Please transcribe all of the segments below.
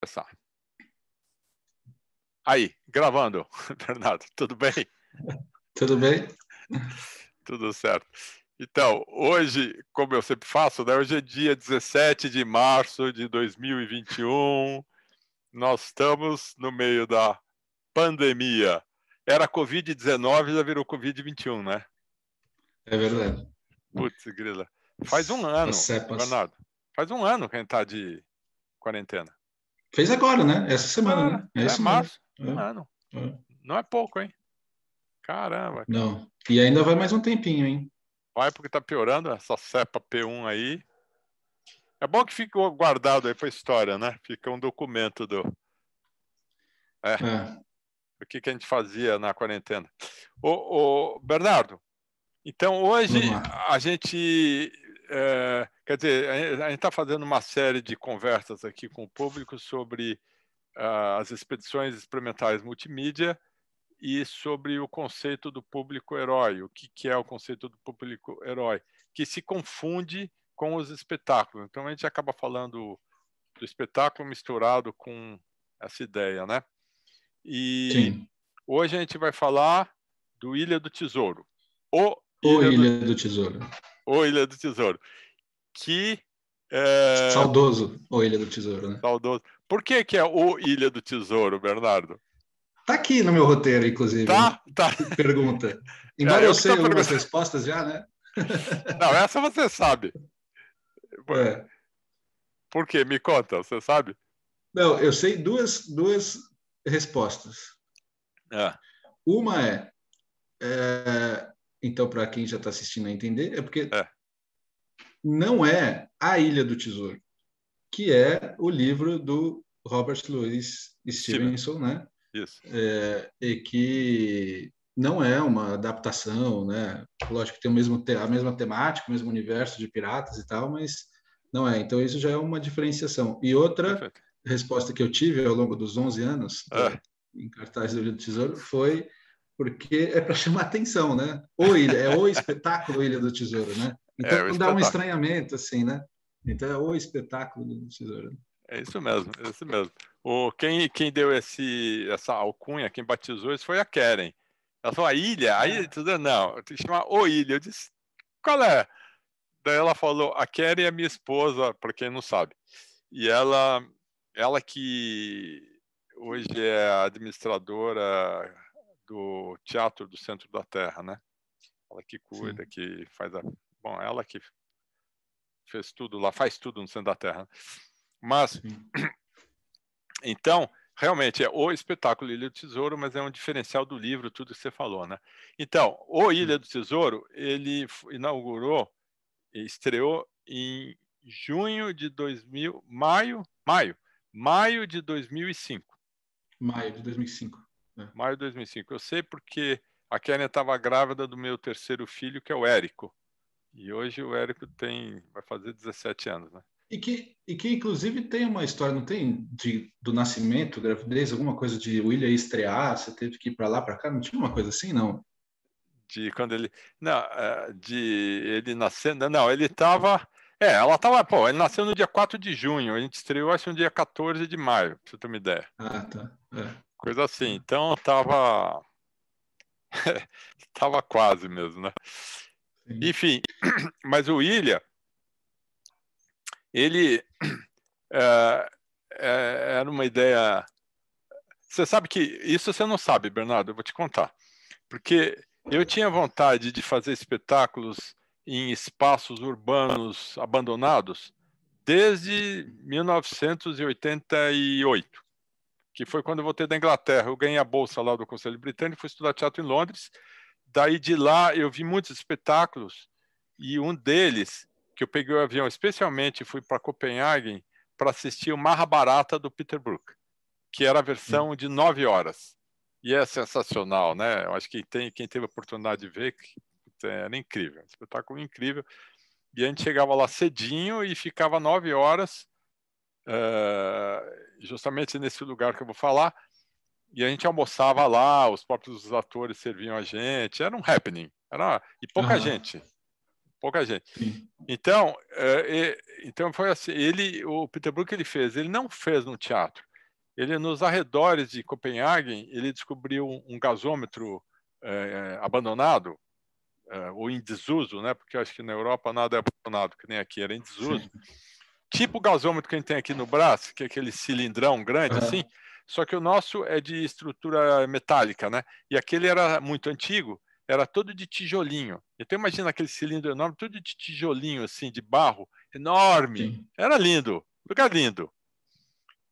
começar. Aí, gravando, Bernardo, tudo bem? Tudo bem? tudo certo. Então, hoje, como eu sempre faço, né, hoje é dia 17 de março de 2021, nós estamos no meio da pandemia. Era Covid-19, já virou Covid-21, né? É verdade. Putz, grila. Faz um ano, é Bernardo. Faz um ano que a gente está de quarentena. Fez agora, né? Essa semana, né? É, é março. É. Mano, é. não é pouco, hein? Caramba. Cara. Não. E ainda vai mais um tempinho, hein? Vai porque tá piorando essa cepa P1 aí. É bom que fica guardado aí pra história, né? Fica um documento do. É. é. O que, que a gente fazia na quarentena. O, Bernardo, então hoje a gente é, quer dizer, a gente está fazendo uma série de conversas aqui com o público sobre uh, as expedições experimentais multimídia e sobre o conceito do público herói. O que, que é o conceito do público herói? Que se confunde com os espetáculos. Então a gente acaba falando do espetáculo misturado com essa ideia, né? E Sim. hoje a gente vai falar do Ilha do Tesouro, o ou Ilha, Ilha do... do... Tesouro. Ou Ilha do Tesouro. Que. É... Saudoso, ou Ilha do Tesouro, né? Saudoso. Por que, que é o Ilha do Tesouro, Bernardo? Tá aqui no meu roteiro, inclusive. Tá, né? tá. Pergunta. É, Embora é, eu, eu sei algumas respostas já, né? Não, essa você sabe. É. Por quê? Me conta, você sabe? Não, eu sei duas, duas respostas. É. Uma é, é então, para quem já está assistindo a entender, é porque é. não é A Ilha do Tesouro, que é o livro do Robert Louis Stevenson, né? Isso. É, e que não é uma adaptação, né? Lógico que tem o mesmo a mesma temática, o mesmo universo de piratas e tal, mas não é. Então isso já é uma diferenciação. E outra Perfeito. resposta que eu tive ao longo dos 11 anos ah. é, em cartaz do Ilha do Tesouro foi porque é para chamar atenção, né? Ou ilha, é o espetáculo Ilha do Tesouro, né? Então é, dá um estranhamento, assim, né? Então é o espetáculo Ilha do Tesouro. É isso mesmo, é isso mesmo. O, quem, quem deu esse, essa alcunha, quem batizou isso foi a Keren. Ela falou, a ilha? A ilha do Tesouro? Não, tem que chamar O Ilha. Eu disse, qual é? Daí ela falou, a Keren é minha esposa, para quem não sabe. E ela, ela que hoje é administradora do teatro do centro da Terra, né? Ela que cuida, Sim. que faz a. Bom, ela que fez tudo lá, faz tudo no centro da Terra. Né? Mas, Sim. então, realmente é o espetáculo Ilha do Tesouro, mas é um diferencial do livro, tudo que você falou, né? Então, o Ilha do Tesouro, ele inaugurou, estreou em junho de 2000, maio, maio, maio de 2005. Maio de 2005. É. Maio de 2005. Eu sei porque a Kenia estava grávida do meu terceiro filho, que é o Érico. E hoje o Érico tem, vai fazer 17 anos, né? E que, e que inclusive tem uma história, não tem de, do nascimento, gravidez, alguma coisa de William estrear, você teve que ir para lá, para cá, não tinha uma coisa assim, não? De quando ele, não, é, de ele nascendo, não, ele estava, é, ela estava, pô, ele nasceu no dia 4 de junho, a gente estreou acho no dia 14 de maio, se você ter uma ideia. Ah, tá. É. Coisa assim. Hum. Então tava tava quase mesmo, né? Sim. Enfim, mas o William, ele é, é, era uma ideia. Você sabe que isso você não sabe, Bernardo. Eu vou te contar, porque eu tinha vontade de fazer espetáculos em espaços urbanos abandonados desde 1988 que foi quando eu voltei da Inglaterra. Eu ganhei a bolsa lá do Conselho Britânico, fui estudar teatro em Londres. Daí de lá eu vi muitos espetáculos e um deles, que eu peguei o avião especialmente fui para Copenhague para assistir o Marra Barata do Peter Brook, que era a versão hum. de nove horas. E é sensacional, né? Eu acho que tem, quem teve a oportunidade de ver, é, era incrível, um espetáculo incrível. E a gente chegava lá cedinho e ficava nove horas eh, justamente nesse lugar que eu vou falar. E a gente almoçava lá, os próprios atores serviam a gente, era um happening, era e pouca uhum. gente, pouca gente. Então, eh, então foi assim. Ele, o Peter Brook, ele fez, ele não fez no teatro. Ele nos arredores de Copenhague, ele descobriu um gasômetro eh, abandonado ou em desuso, né? Porque eu acho que na Europa nada é abandonado, que nem aqui era em desuso. Sim tipo o gasômetro que a gente tem aqui no braço, que é aquele cilindrão grande uhum. assim, só que o nosso é de estrutura metálica, né? E aquele era muito antigo, era todo de tijolinho. Então imagina aquele cilindro enorme, todo de tijolinho assim, de barro, enorme. Sim. Era lindo, lugar lindo.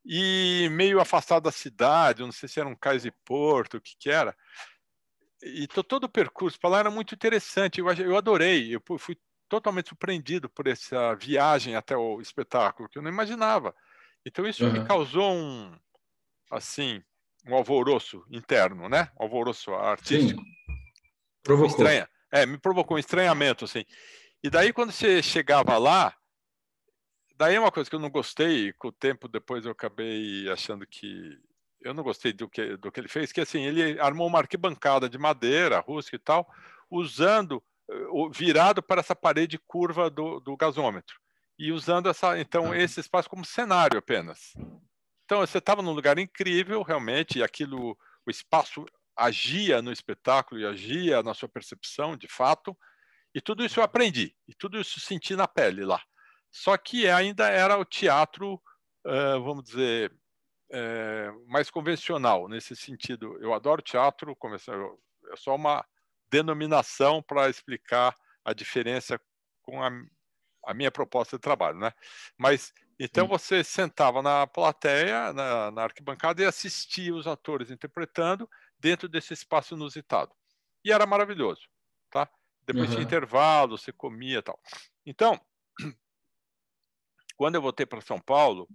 E meio afastado da cidade, não sei se era um cais de porto, o que que era. E todo o percurso para lá era muito interessante, eu adorei, eu fui totalmente surpreendido por essa viagem até o espetáculo que eu não imaginava. Então isso uhum. me causou um assim um alvoroço interno, né? Um alvoroço artístico. Sim. Provocou. Estranha. É, me provocou um estranhamento assim. E daí quando você chegava lá, daí é uma coisa que eu não gostei, com o tempo depois eu acabei achando que eu não gostei do que do que ele fez, que assim, ele armou uma arquibancada de madeira, rústica e tal, usando virado para essa parede curva do, do gasômetro e usando essa, então ah. esse espaço como cenário apenas. Então você estava num lugar incrível realmente e aquilo, o espaço agia no espetáculo e agia na sua percepção de fato e tudo isso eu aprendi e tudo isso senti na pele lá. Só que ainda era o teatro, eh, vamos dizer, eh, mais convencional nesse sentido. Eu adoro teatro, é só uma denominação para explicar a diferença com a, a, minha proposta de trabalho, né? Mas então você sentava na plateia, na, na arquibancada e assistia os atores interpretando dentro desse espaço inusitado. E era maravilhoso, tá? Depois uhum. de intervalo, você comia tal. Então, quando eu voltei para São Paulo,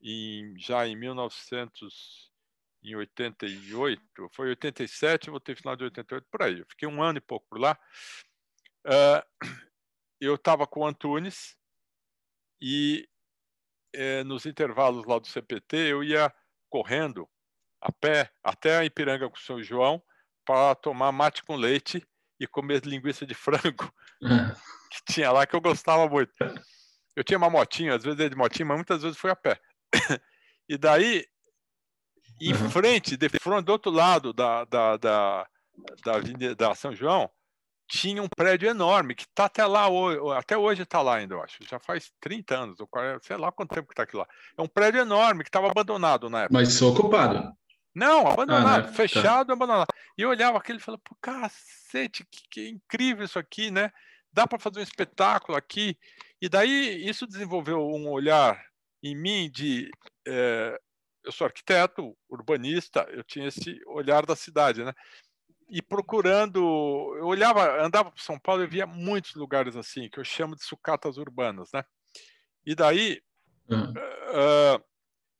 em, já em 1900 em 88, foi 87, voltei no final de 88, por aí. Eu fiquei um ano e pouco por lá. Uh, eu estava com o Antunes e eh, nos intervalos lá do CPT eu ia correndo a pé até a Ipiranga com o São João para tomar mate com leite e comer linguiça de frango que tinha lá que eu gostava muito. Eu tinha uma motinha, às vezes de motinha, mas muitas vezes fui a pé. E daí em frente, de frente, do outro lado da, da, da, da Avenida da São João, tinha um prédio enorme que está até lá, até hoje está lá ainda, eu acho. Já faz 30 anos, ou 40, sei lá quanto tempo que está aqui lá. É um prédio enorme que estava abandonado na época. Mas só ocupado. Não, abandonado, ah, né? Tá. fechado, tá. abandonado. E eu olhava aquilo e falava, pô, cacete, que, que incrível isso aqui, né? Dá para fazer um espetáculo aqui. E daí isso desenvolveu um olhar em mim de eh, eu sou arquiteto, urbanista, eu tinha esse olhar da cidade, né? E procurando, eu olhava, andava para São Paulo e via muitos lugares assim, que eu chamo de sucatas urbanas, né? E daí, uhum. uh,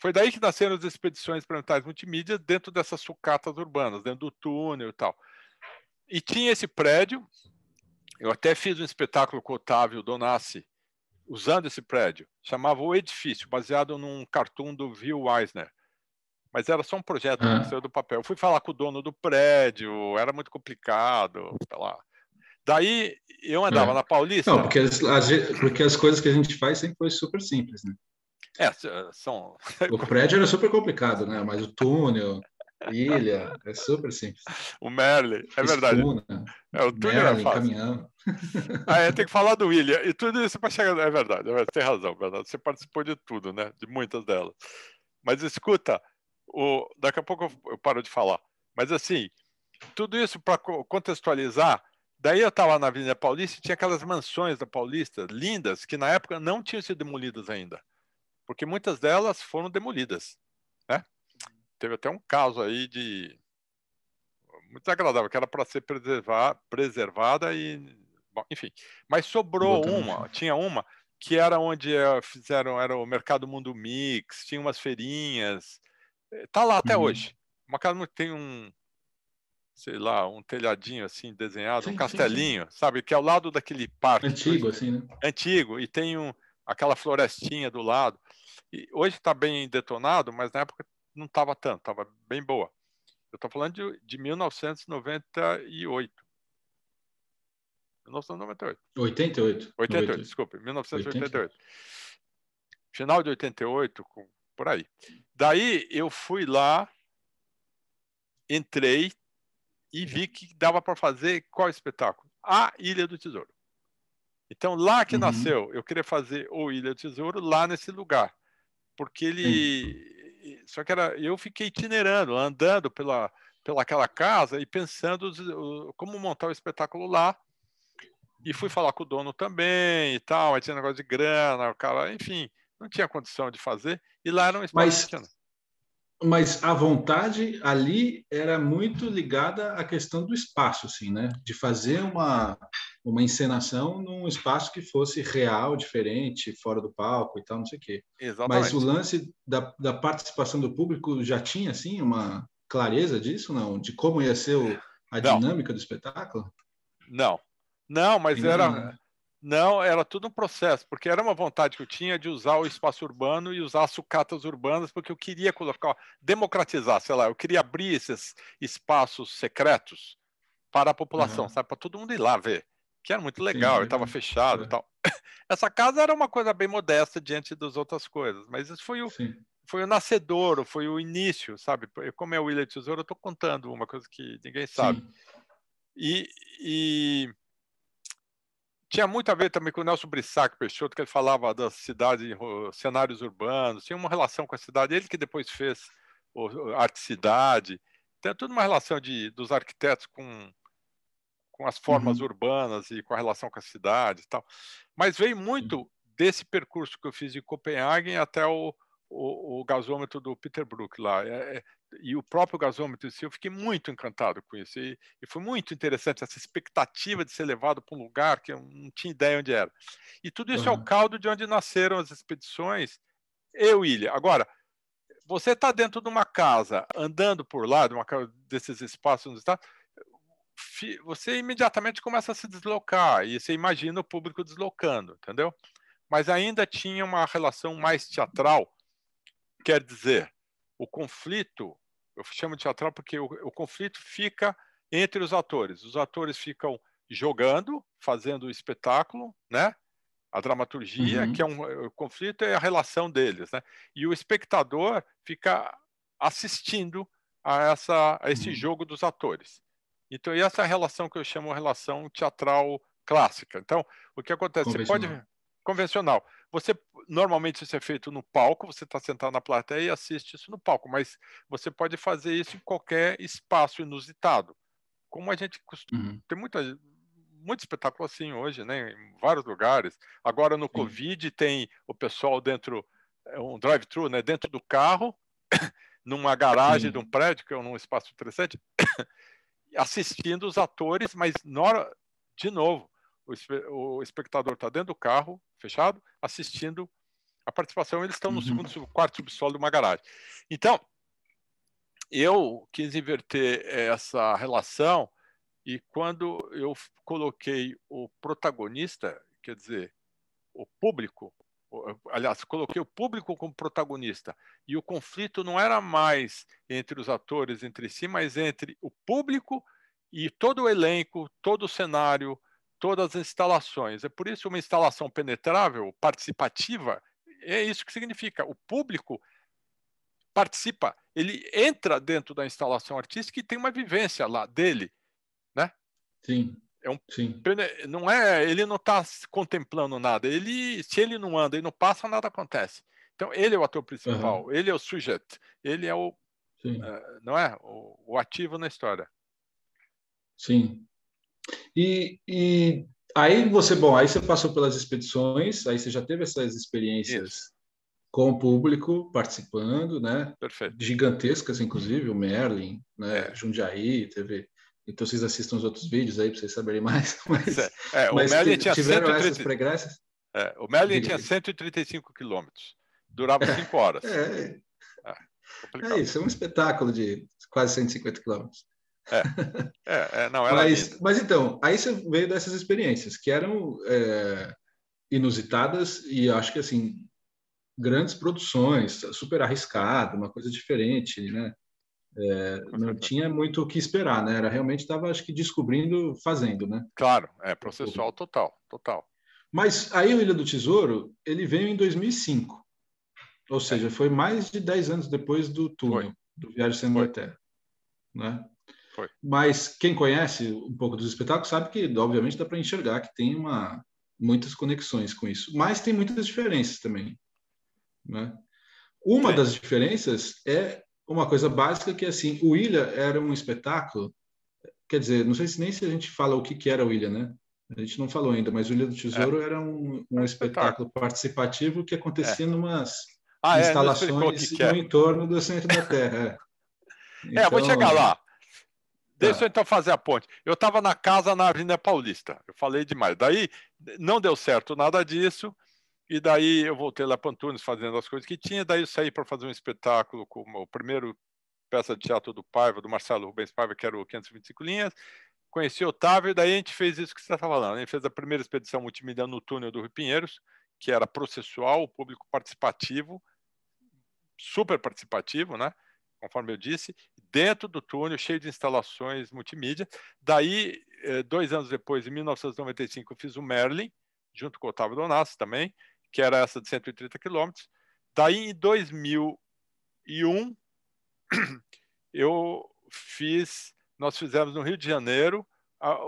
foi daí que nasceram as expedições planetárias multimídia dentro dessas sucatas urbanas, dentro do túnel e tal. E tinha esse prédio, eu até fiz um espetáculo com o Otávio Donassi, usando esse prédio, chamava O Edifício, baseado num cartoon do Will Eisner mas era só um projeto ah. que saiu do papel. Eu fui falar com o dono do prédio, era muito complicado, sei lá. Daí eu andava é. na Paulista. Não, porque as, porque as coisas que a gente faz sempre foi super simples, né? É, eh, são. O prédio era super complicado, né? Mas o túnel, ilha, é super simples. O Merle, é verdade. Estuna, é, o túnel Merle, era fácil. Caminhão. Ah, é, tem que falar do William. E tudo isso para chegar. É verdade, é verdade, tem razão, é verdade. Você participou de tudo, né? De muitas delas. Mas escuta, o, daqui a pouco eu, paro de falar. Mas assim, tudo isso para contextualizar. Daí eu estava na Avenida Paulista e tinha aquelas mansões da Paulista, lindas, que na época não tinham sido demolidas ainda, porque muitas delas foram demolidas. Né? Teve até um caso aí de. Muito agradável, que era para ser preservar, preservada e. Bom, enfim. Mas sobrou uma, tinha uma, que era onde eh, fizeram era o Mercado Mundo Mix, tinha umas feirinhas, Tá lá até uhum. hoje. Uma casa tem um, sei lá, um telhadinho assim desenhado, sim, um castelinho, sim, sim. sabe? Que é ao lado daquele parque. Antigo, assim, né? Antigo, e tem um, aquela florestinha do lado. E hoje está bem detonado, mas na época não estava tanto, estava bem boa. Eu estou falando de, de 1998. 1998. 88. 88, 88. 1988. 88. Final de 88, com por aí. Daí eu fui lá, entrei e vi que dava para fazer qual espetáculo? A Ilha do Tesouro. Então, lá que uhum. nasceu, eu queria fazer o Ilha do Tesouro lá nesse lugar. Porque ele. Sim. Só que era, eu fiquei itinerando, andando pela, pela aquela casa e pensando como montar o espetáculo lá. E fui falar com o dono também e tal, aí tinha negócio de grana, o cara, enfim, não tinha condição de fazer. E lá não Espanha mas, mas a vontade ali era muito ligada à questão do espaço, assim, né? De fazer uma, uma encenação num espaço que fosse real, diferente, fora do palco e tal, não sei o quê. Exatamente. Mas o lance da, da participação do público já tinha, assim, uma clareza disso, não? De como ia ser o, a não. dinâmica do espetáculo? Não. Não, mas era... Não, era tudo um processo, porque era uma vontade que eu tinha de usar o espaço urbano e usar sucatas urbanas, porque eu queria colocar, democratizar, sei lá, eu queria abrir esses espaços secretos para a população, uhum. sabe, para todo mundo ir lá ver, que era muito legal, estava fechado é. e tal. Essa casa era uma coisa bem modesta diante das outras coisas, mas isso foi o, foi o nascedor, foi o início, sabe? Como é o William Tesouro, eu estou contando uma coisa que ninguém sabe. Sim. e, e tinha muito a ver também com o Nelson Brissac Peixoto, que ele falava da cidade, cenários urbanos, tinha uma relação com a cidade, ele que depois fez o, Arte Cidade, tem então, é tudo uma relação de, dos arquitetos com, com as formas uhum. urbanas e com a relação com a cidade e tal. Mas veio muito desse percurso que eu fiz de Copenhague até o, o, o gasômetro do Peter Brook lá, é, é e o próprio gasômetro, eu fiquei muito encantado com isso. E, e foi muito interessante essa expectativa de ser levado para um lugar que eu não tinha ideia onde era. E tudo isso uhum. é o caldo de onde nasceram as expedições eu ilha. Agora, você está dentro de uma casa, andando por lá, de uma casa desses espaços onde está, você imediatamente começa a se deslocar e você imagina o público deslocando, entendeu? Mas ainda tinha uma relação mais teatral, quer dizer, o conflito, eu chamo de teatral porque o, o conflito fica entre os atores. Os atores ficam jogando, fazendo o espetáculo, né? A dramaturgia, uhum. que é um o conflito, é a relação deles, né? E o espectador fica assistindo a, essa, a esse uhum. jogo dos atores. Então, e essa relação que eu chamo relação teatral clássica. Então, o que acontece? Você pode convencional. Você normalmente isso é feito no palco, você está sentado na plateia e assiste isso no palco, mas você pode fazer isso em qualquer espaço inusitado. Como a gente costuma, uhum. tem muita muito espetáculo assim hoje, né? Em vários lugares. Agora no Sim. Covid tem o pessoal dentro é um drive-thru, né? Dentro do carro, numa garagem Sim. de um prédio que é um espaço interessante, assistindo os atores, mas na hora, de novo o espectador está dentro do carro, fechado, assistindo a participação. Eles estão no uhum. segundo, quarto subsolo de uma garagem. Então, eu quis inverter eh, essa relação e quando eu coloquei o protagonista, quer dizer, o público, eh, aliás, coloquei o público como protagonista e o conflito não era mais entre os atores entre si, mas entre o público e todo o elenco, todo o cenário, todas as instalações. É por isso uma instalação penetrável, participativa, é isso que significa. O público participa, ele entra dentro da instalação artística e tem uma vivência lá dele, né? Sim. É um, Sim. não é, ele não está contemplando nada. Ele, se ele não anda e não passa, nada acontece. Então ele é o ator principal, uhum. ele é o sujeito, ele é o, uh, não é, o, o ativo na história. Sim. E, e aí você, bom, aí você passou pelas expedições, aí você já teve essas experiências Isso. com o público participando, né? Perfeito. Gigantescas, inclusive, o Merlin, né? É. Jundiaí, teve. Então vocês assistam os outros vídeos aí para vocês saberem mais. Mas, é, é mas o Merlin tinha tiveram 130... essas pregressas? É, o Merlin tinha 135 quilômetros, durava 5 é. horas. É, é. é isso, é um espetáculo de quase 150 quilômetros. É. É, é, não, era mas, mas então, aí você veio dessas experiências que eram é, inusitadas e acho que assim grandes produções, super arriscado, uma coisa diferente, né? É, não tinha muito o que esperar, né? Era realmente estava acho que descobrindo, fazendo, né? Claro, é processual total, total. Mas aí o Ilha do Tesouro ele veio em 2005, ou é. seja, foi mais de 10 anos depois do túnel, foi. do Viagem Sem Terra, né? Foi. Mas quem conhece um pouco dos espetáculos sabe que, obviamente, dá para enxergar que tem uma, muitas conexões com isso. Mas tem muitas diferenças também. Né? Uma das diferenças é uma coisa básica que, assim, o Ilha era um espetáculo... Quer dizer, não sei se nem se a gente fala o que, que era o Ilha, né? A gente não falou ainda, mas o Ilha do Tesouro é. era um, um, espetáculo participativo que acontecia é. numas ah, é? instalações é, no entorno do centro da Terra. É, então, vou chegar então, lá. Deixa ah. eu então fazer a ponte. Eu estava na casa na Avenida Paulista. Eu falei demais. Daí não deu certo nada disso. E daí eu voltei lá para Antunes fazendo as coisas que tinha. Daí eu saí para fazer um espetáculo com o primeiro peça de teatro do Paiva, do Marcelo Rubens Paiva, que era o 525 Linhas. Conheci o Otávio. E daí a gente fez isso que você está falando. A gente fez a primeira expedição multimídia no túnel do Rio Pinheiros, que era processual, público participativo, super participativo, né? conforme eu disse, dentro do túnel, cheio de instalações multimídia. Daí, eh, dois anos depois, em 1995, eu fiz o Merlin, junto com o Otávio Donassi também, que era essa de 130 quilômetros. Daí, em 2001, eu fiz, nós fizemos no Rio de Janeiro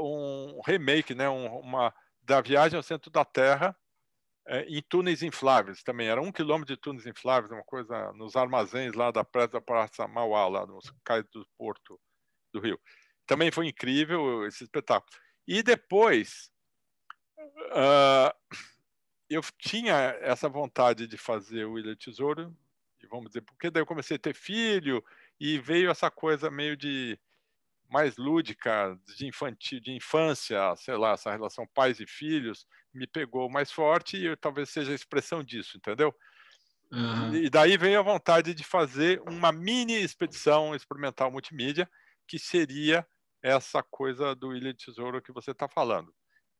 um remake, né, uma da viagem ao centro da Terra, é, em túneis infláveis também. Era um quilômetro de túneis infláveis, uma coisa nos armazéns lá da praça da Praça Mauá, lá nos cais do Porto do Rio. Também foi incrível esse espetáculo. E depois, uh, eu tinha essa vontade de fazer o Ilha Tesouro, e vamos dizer, porque daí eu comecei a ter filho, e veio essa coisa meio de mais lúdica, de infantil, de infância, sei lá, essa relação pais e filhos, me pegou mais forte e eu, talvez seja a expressão disso, entendeu? Uhum. E daí veio a vontade de fazer uma mini expedição experimental multimídia, que seria essa coisa do Ilha de Tesouro que você está falando.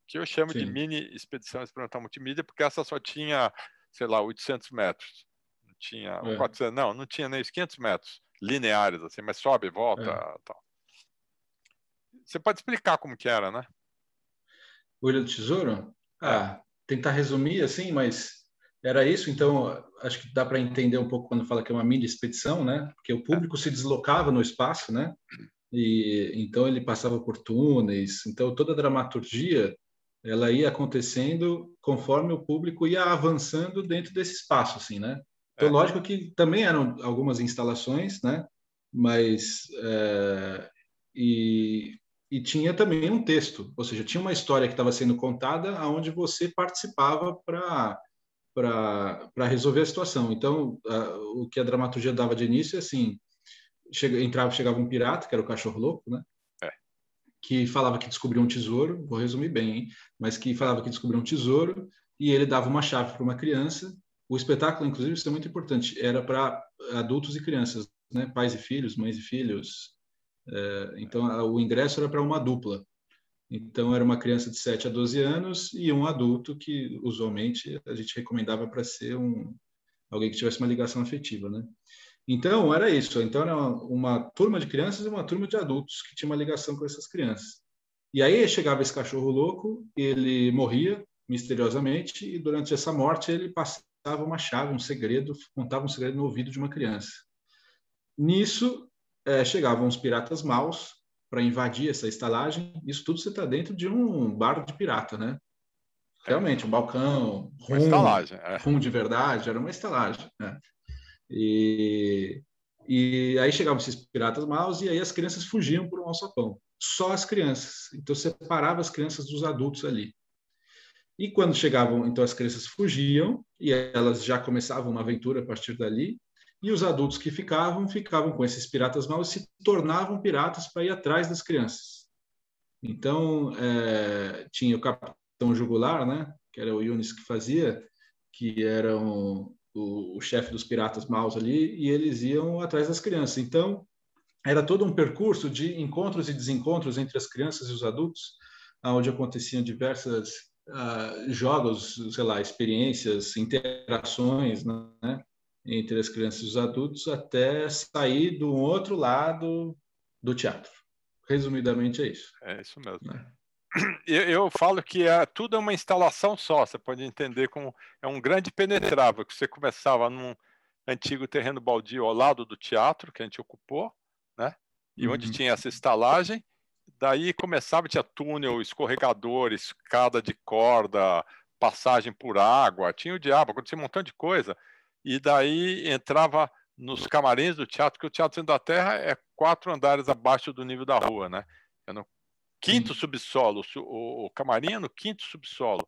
Que eu chamo Sim. de mini expedição experimental multimídia, porque essa só tinha, sei lá, 800 metros. Não tinha, é. 400, não, não tinha nem os 500 metros lineares, assim, mas sobe e volta. É. Tal. Você pode explicar como que era, né? O Ilha do Tesouro? Ah, tentar resumir assim, mas era isso. Então, acho que dá para entender um pouco quando fala que é uma mini expedição, né? Porque o público se deslocava no espaço, né? E então ele passava por túneis. Então toda a dramaturgia ela ia acontecendo conforme o público ia avançando dentro desse espaço, assim, né? Então, é. lógico que também eram algumas instalações, né? Mas é, e e tinha também um texto, ou seja, tinha uma história que estava sendo contada aonde você participava para para resolver a situação. Então, a, o que a dramaturgia dava de início é assim, chega, entrava, chegava um pirata, que era o cachorro louco, né? É. Que falava que descobriu um tesouro, vou resumir bem, hein? mas que falava que descobriu um tesouro e ele dava uma chave para uma criança. O espetáculo, inclusive, isso é muito importante, era para adultos e crianças, né? Pais e filhos, mães e filhos, é, então, o ingresso era para uma dupla. Então, era uma criança de 7 a 12 anos e um adulto que, usualmente, a gente recomendava para ser um, alguém que tivesse uma ligação afetiva, né? Então, era isso. Então, era uma, uma, turma de crianças e uma turma de adultos que tinha uma ligação com essas crianças. E aí chegava esse cachorro louco, ele morria misteriosamente, e durante essa morte ele passava uma chave, um segredo, contava um segredo no ouvido de uma criança. Nisso, é, chegavam os piratas maus para invadir essa estalagem. Isso tudo você está dentro de um bar de pirata, né? É. Realmente, um balcão, rum, uma estalagem, é. rum de verdade, era uma estalagem. Né? E, e aí chegavam esses piratas maus e aí as crianças fugiam por um alçapão. Só as crianças. Então, separava as crianças dos adultos ali. E quando chegavam, então as crianças fugiam e elas já começavam uma aventura a partir dali e os adultos que ficavam, ficavam com esses piratas maus e se tornavam piratas para ir atrás das crianças. Então, é, tinha o capitão jugular, né, que era o Yunis que fazia, que era um, o, o chefe dos piratas maus ali, e eles iam atrás das crianças. Então, era todo um percurso de encontros e desencontros entre as crianças e os adultos, onde aconteciam diversas uh, jogos, sei lá, experiências, interações, né? entre as crianças e os adultos até sair do outro lado do teatro. Resumidamente é isso. É isso mesmo. Né? Eu, eu, falo que é, tudo é uma instalação só, você pode entender como é um grande penetrável, que você começava num antigo terreno baldio ao lado do teatro que a gente ocupou, né? E uhum. onde tinha essa estalagem, daí começava tinha túnel, escorregador, escada de corda, passagem por água, tinha o diabo, acontecia um montão de coisa e daí entrava nos camarins do teatro, que o Teatro da Terra é quatro andares abaixo do nível da rua, né? É no quinto subsolo, o, o camarim é no quinto subsolo,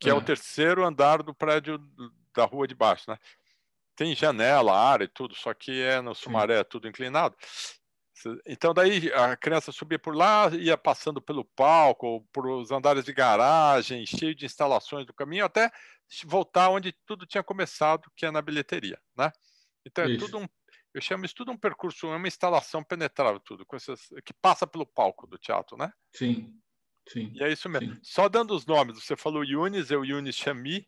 que é. é o terceiro andar do prédio da rua de baixo, né? Tem janela, área e tudo, só que é no Sumaré, é tudo inclinado. Então daí a criança subia por lá, ia passando pelo palco, por os andares de garagem, cheio de instalações do caminho, até voltar onde tudo tinha começado, que é na bilheteria, né? Então é isso. tudo um, eu chamo isso tudo um percurso, é uma instalação penetrável tudo, essas, que passa pelo palco do teatro, né? Sim. Sim. E é isso mesmo. Sim. Só dando os nomes, você falou Yunis, eu Yunis Chami,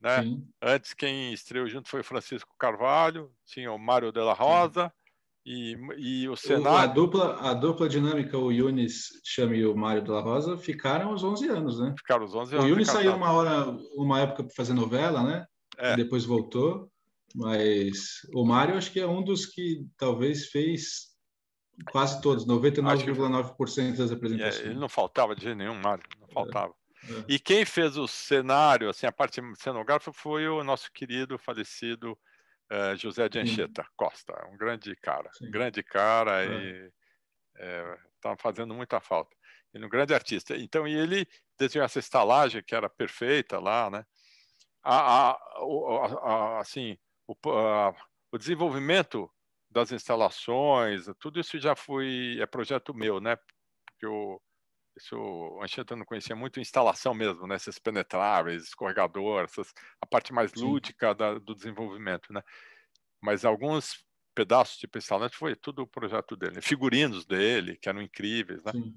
né? Sim. Antes quem estreou junto foi Francisco Carvalho, tinha o Mário Della Rosa, Sim. E, e o Senado. A dupla, a dupla dinâmica, o Yunis chama e o Mário de la Rosa, ficaram os 11 anos, né? Ficaram os 11 anos. O Yunis saiu uma hora, uma época para fazer novela, né? É. depois voltou. Mas o Mário, acho que é um dos que talvez fez quase todos, 99,9% das apresentações. É, ele não faltava de jeito nenhum, Mário, não faltava. É, é. E quem fez o cenário, assim, a parte cenográfica foi o nosso querido falecido é, José de Anchieta Sim. Costa, um grande cara, Sim. grande cara é. e está é, tá fazendo muita falta. Ele é um grande artista. Então, e ele desenhou essa estalagem que era perfeita lá, né? A, a, a, assim, o, o desenvolvimento das instalações, tudo isso já foi é projeto meu, né? Porque eu isso o Anchieta não conhecia muito, instalação mesmo, né? Esses penetráveis, escorregador, essas, a parte mais Sim. lúdica da, do desenvolvimento, né? Mas alguns pedaços de pensamento foi tudo o projeto dele, figurinos dele, que eram incríveis, né? Sim.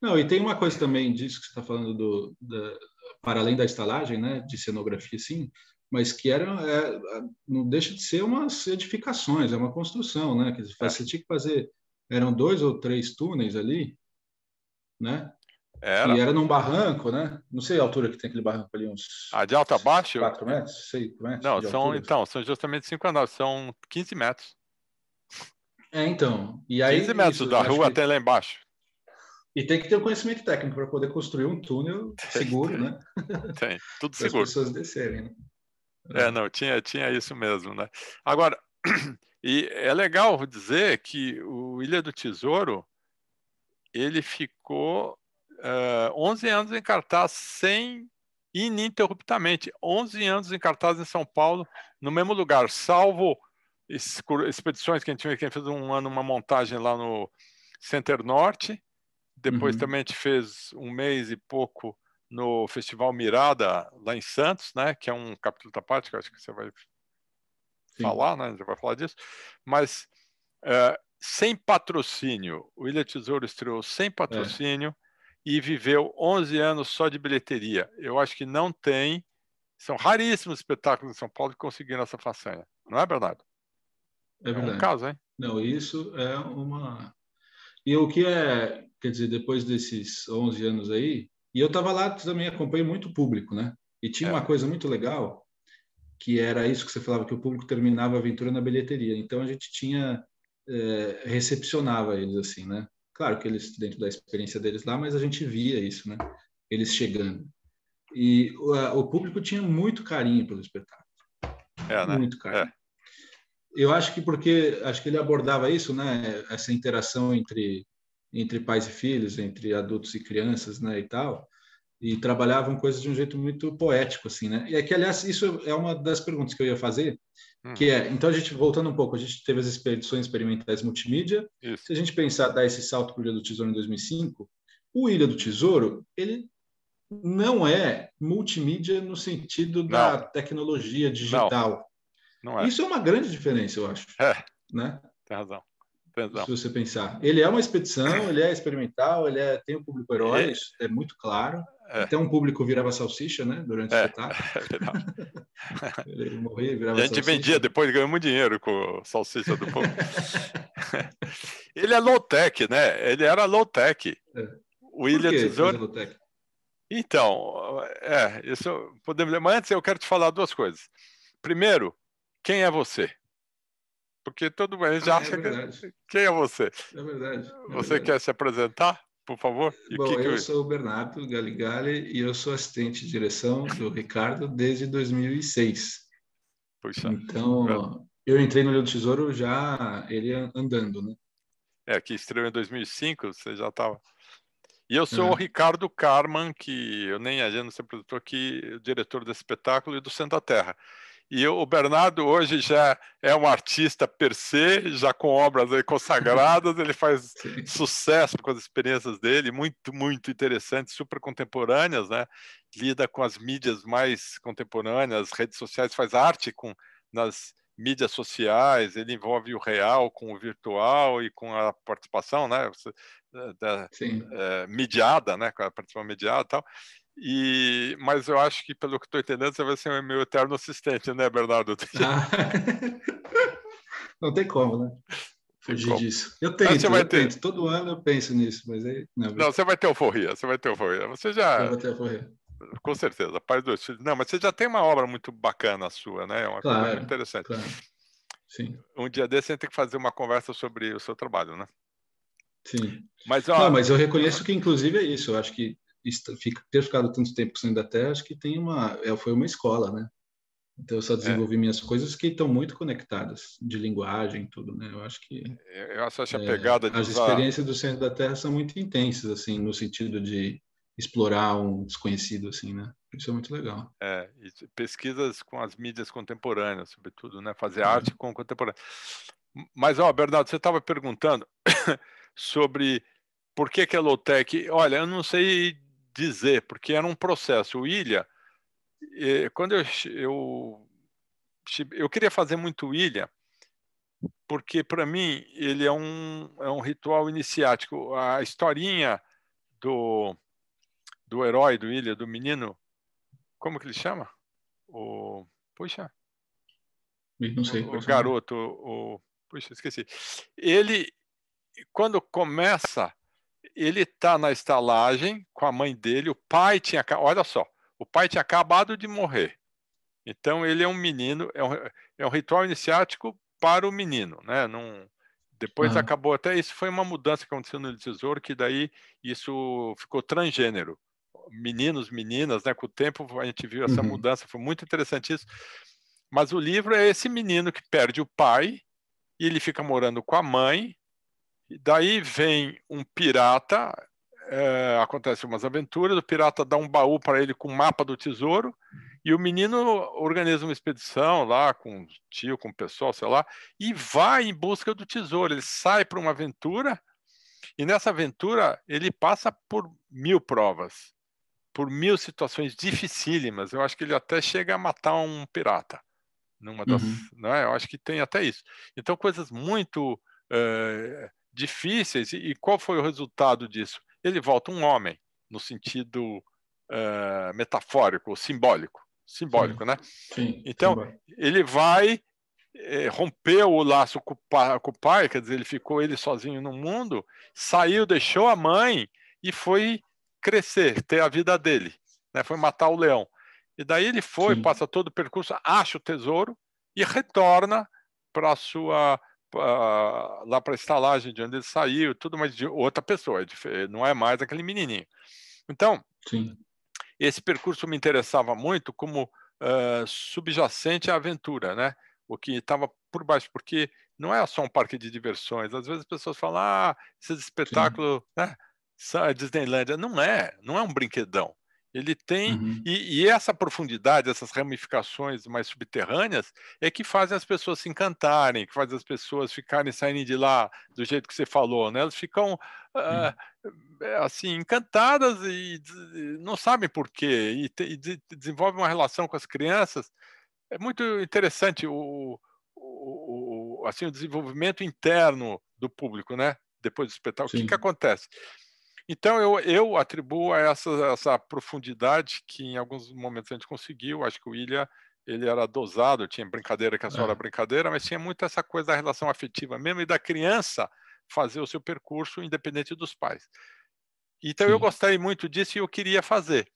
Não, e tem uma coisa também disso que você está falando do, da, para além da estalagem, né, de cenografia, sim, mas que era, é, não deixa de ser umas edificações, é uma construção, né, que é. você tinha que fazer, eram dois ou três túneis ali, né? Era. E era num barranco, né? Não sei a altura que tem aquele barranco ali, uns. Ah, de alta a baixo? 4 metros? 6 metros? Não, são, altura. então, são justamente 5 andares, são 15 metros. É, então. E aí, 15 metros isso, da rua que... até lá embaixo. E tem que ter o um conhecimento técnico para poder construir um túnel seguro, tem, né? Tem, tudo seguro. As pessoas descerem, né? É, não, tinha, tinha isso mesmo, né? Agora, e é legal dizer que o Ilha do Tesouro ele ficou uh, eh, 11 anos em cartaz, sem ininterruptamente. 11 anos em cartaz em São Paulo, no mesmo lugar, salvo expedições que a gente, que a gente fez um ano uma montagem lá no Center Norte. Depois uhum. também a gente fez um mês e pouco no Festival Mirada, lá em Santos, né? que é um capítulo da parte, que eu acho que você vai Sim. falar, né? Você vai falar disso. Mas uh, sem patrocínio. O Ilha Tesouro estreou sem patrocínio é. e viveu 11 anos só de bilheteria. Eu acho que não tem. São raríssimos espetáculos em São Paulo que conseguiram essa façanha. Não é, Bernardo? É verdade. É, é um caso, hein? Não, isso é uma. E o que é, quer dizer, depois desses 11 anos aí, e eu estava lá também, acompanhei muito o público, né? E tinha é. uma coisa muito legal, que era isso que você falava, que o público terminava a aventura na bilheteria. Então a gente tinha é, recepcionava eles assim, né? Claro que eles dentro da experiência deles lá, mas a gente via isso, né? Eles chegando e o, a, o público tinha muito carinho pelo espetáculo, é, né? muito carinho. É. Eu acho que porque acho que ele abordava isso, né? Essa interação entre entre pais e filhos, entre adultos e crianças, né? E tal e trabalhavam coisas de um jeito muito poético, assim, né? E é que aliás, isso é uma das perguntas que eu ia fazer, hum. que é, então a gente, voltando um pouco, a gente teve as expedições experimentais multimídia, isso. se a gente pensar, dar esse salto para o Ilha do Tesouro em 2005, o Ilha do Tesouro, ele não é multimídia no sentido não. da tecnologia digital. Não. Não é. Isso é uma grande diferença, eu acho. É. Né? Tem razão. Se você pensar. Ele é uma expedição, ele é experimental, ele é, tem o um público herói, é. isso é muito claro. É. Até um público virava salsicha, né? Durante é. o é espetáculo. É ele morria, virava A gente salsicha. vendia depois, ganhou muito dinheiro com salsicha do povo. ele é low-tech, né? Ele era low-tech. É. O William Tesouro. Então, é, isso podemos. Mas antes eu quero te falar duas coisas. Primeiro, quem é você? Porque todo mundo já ah, acha é que. Quem é você? É verdade. É você verdade. quer se apresentar, por favor? E Bom, que que... eu sou o Bernardo Galigali e eu sou assistente de direção do Ricardo desde 2006. Puxa. Então, eu entrei no Olho do Tesouro já ele andando, né? É, que estreou em 2005, você já estava. E eu sou o é. Ricardo Carman, que eu nem a gente se apresentou aqui, diretor desse espetáculo e do Centro da Terra. E o Bernardo hoje já é um artista per se, já com obras consagradas, ele faz Sim. sucesso com as experiências dele, muito, muito interessantes, super contemporâneas, né? Lida com as mídias mais contemporâneas, redes sociais, faz arte com nas mídias sociais, ele envolve o real com o virtual e com a participação, né? Eh, da, da é, eh, mediada, né? Com a participação mediada e tal. E, mas eu acho que, pelo que estou entendendo, você vai ser meu eterno assistente, né, Bernardo? Ah. Não tem como, né? Fugir como. disso. Eu tento, você vai eu ter... tento. Todo ano eu penso nisso, mas aí. Não, não você vai ter euforia, você vai ter euforia. Você já. Eu vou ter euforia. Com certeza, Pai dos Filhos. Não, mas você já tem uma obra muito bacana sua, né? É uma claro, coisa interessante. Claro. Sim. Um dia desse a gente tem que fazer uma conversa sobre o seu trabalho, né? Sim. Mas, ó... Não, mas eu reconheço que, inclusive, é isso. Eu acho que fica, ter ficado tanto tempo sem da Terra, acho que tem uma, é, foi uma escola, né? Então eu só é. desenvolvi é. minhas coisas que estão muito conectadas de linguagem tudo, né? Eu acho que é, eu acho essa é, pegada de as usar... experiências do centro da Terra são muito intensas assim, no sentido de explorar um desconhecido assim, né? Isso é muito legal. É, pesquisas com as mídias contemporâneas, sobretudo, né? Fazer uhum. arte com contemporâneo. Mas ó, Bernardo, você estava perguntando sobre por que que a low tech? Olha, eu não sei dizer, porque era um processo. O Ilha, eh, quando eu, eu, eu queria fazer muito Ilha, porque para mim ele é um, é um ritual iniciático. A historinha do, do herói do Ilha, do menino, como que ele chama? O, puxa. Não sei. O, é o garoto, o, puxa, esqueci. Ele, quando começa ele está na estalagem com a mãe dele. O pai tinha, olha só, o pai tinha acabado de morrer. Então ele é um menino, é um, é um ritual iniciático para o menino, né? Num, depois acabou até isso foi uma mudança que aconteceu no Tesouro que daí isso ficou transgênero, meninos, meninas, né? Com o tempo a gente viu essa uhum. mudança, foi muito interessante isso. Mas o livro é esse menino que perde o pai e ele fica morando com a mãe e daí vem um pirata, é, acontece umas aventuras, o pirata dá um baú para ele com o mapa do tesouro, e o menino organiza uma expedição lá com o tio, com o pessoal, sei lá, e vai em busca do tesouro. Ele sai para uma aventura, e nessa aventura ele passa por mil provas, por mil situações dificílimas. Eu acho que ele até chega a matar um pirata. Numa das, uhum. né? Eu acho que tem até isso. Então, coisas muito. Eh, difíceis. E, qual foi o resultado disso? Ele volta um homem, no sentido uh, metafórico, simbólico. Simbólico, sim, né? Sim, então, ele vai eh, rompeu o laço com o pai, quer dizer, ele ficou ele sozinho no mundo, saiu, deixou a mãe e foi crescer, ter a vida dele, né? Foi matar o leão. E daí ele foi, Sim. passa todo o percurso, acha o tesouro e retorna para sua ah, lá para a estalagem de onde ele saiu, tudo, mas de outra pessoa, é não é mais aquele menininho. Então, Sim. esse percurso me interessava muito como uh, subjacente à aventura, né? O que estava por baixo, porque não é só um parque de diversões. Às vezes as pessoas falam, ah, esse espetáculo, Sim. né? É Disneylandia não é, não é um brinquedão. Ele tem uhum. e, e, essa profundidade, essas ramificações mais subterrâneas é que fazem as pessoas se encantarem, que fazem as pessoas ficarem saindo de lá do jeito que você falou, né? Elas ficam uhum. uh, assim encantadas e, e, não sabem por quê e, te, e desenvolvem uma relação com as crianças. É muito interessante o, o, o assim o desenvolvimento interno do público, né? Depois do espetáculo, Sim. o que, que acontece? Então, eu, eu atribuo a essa, essa profundidade que em alguns momentos a gente conseguiu. Acho que o William ele era dosado, tinha brincadeira que a senhora é. brincadeira, mas tinha muito essa coisa da relação afetiva mesmo e da criança fazer o seu percurso independente dos pais. Então Sim. eu gostei muito disso e eu queria fazer.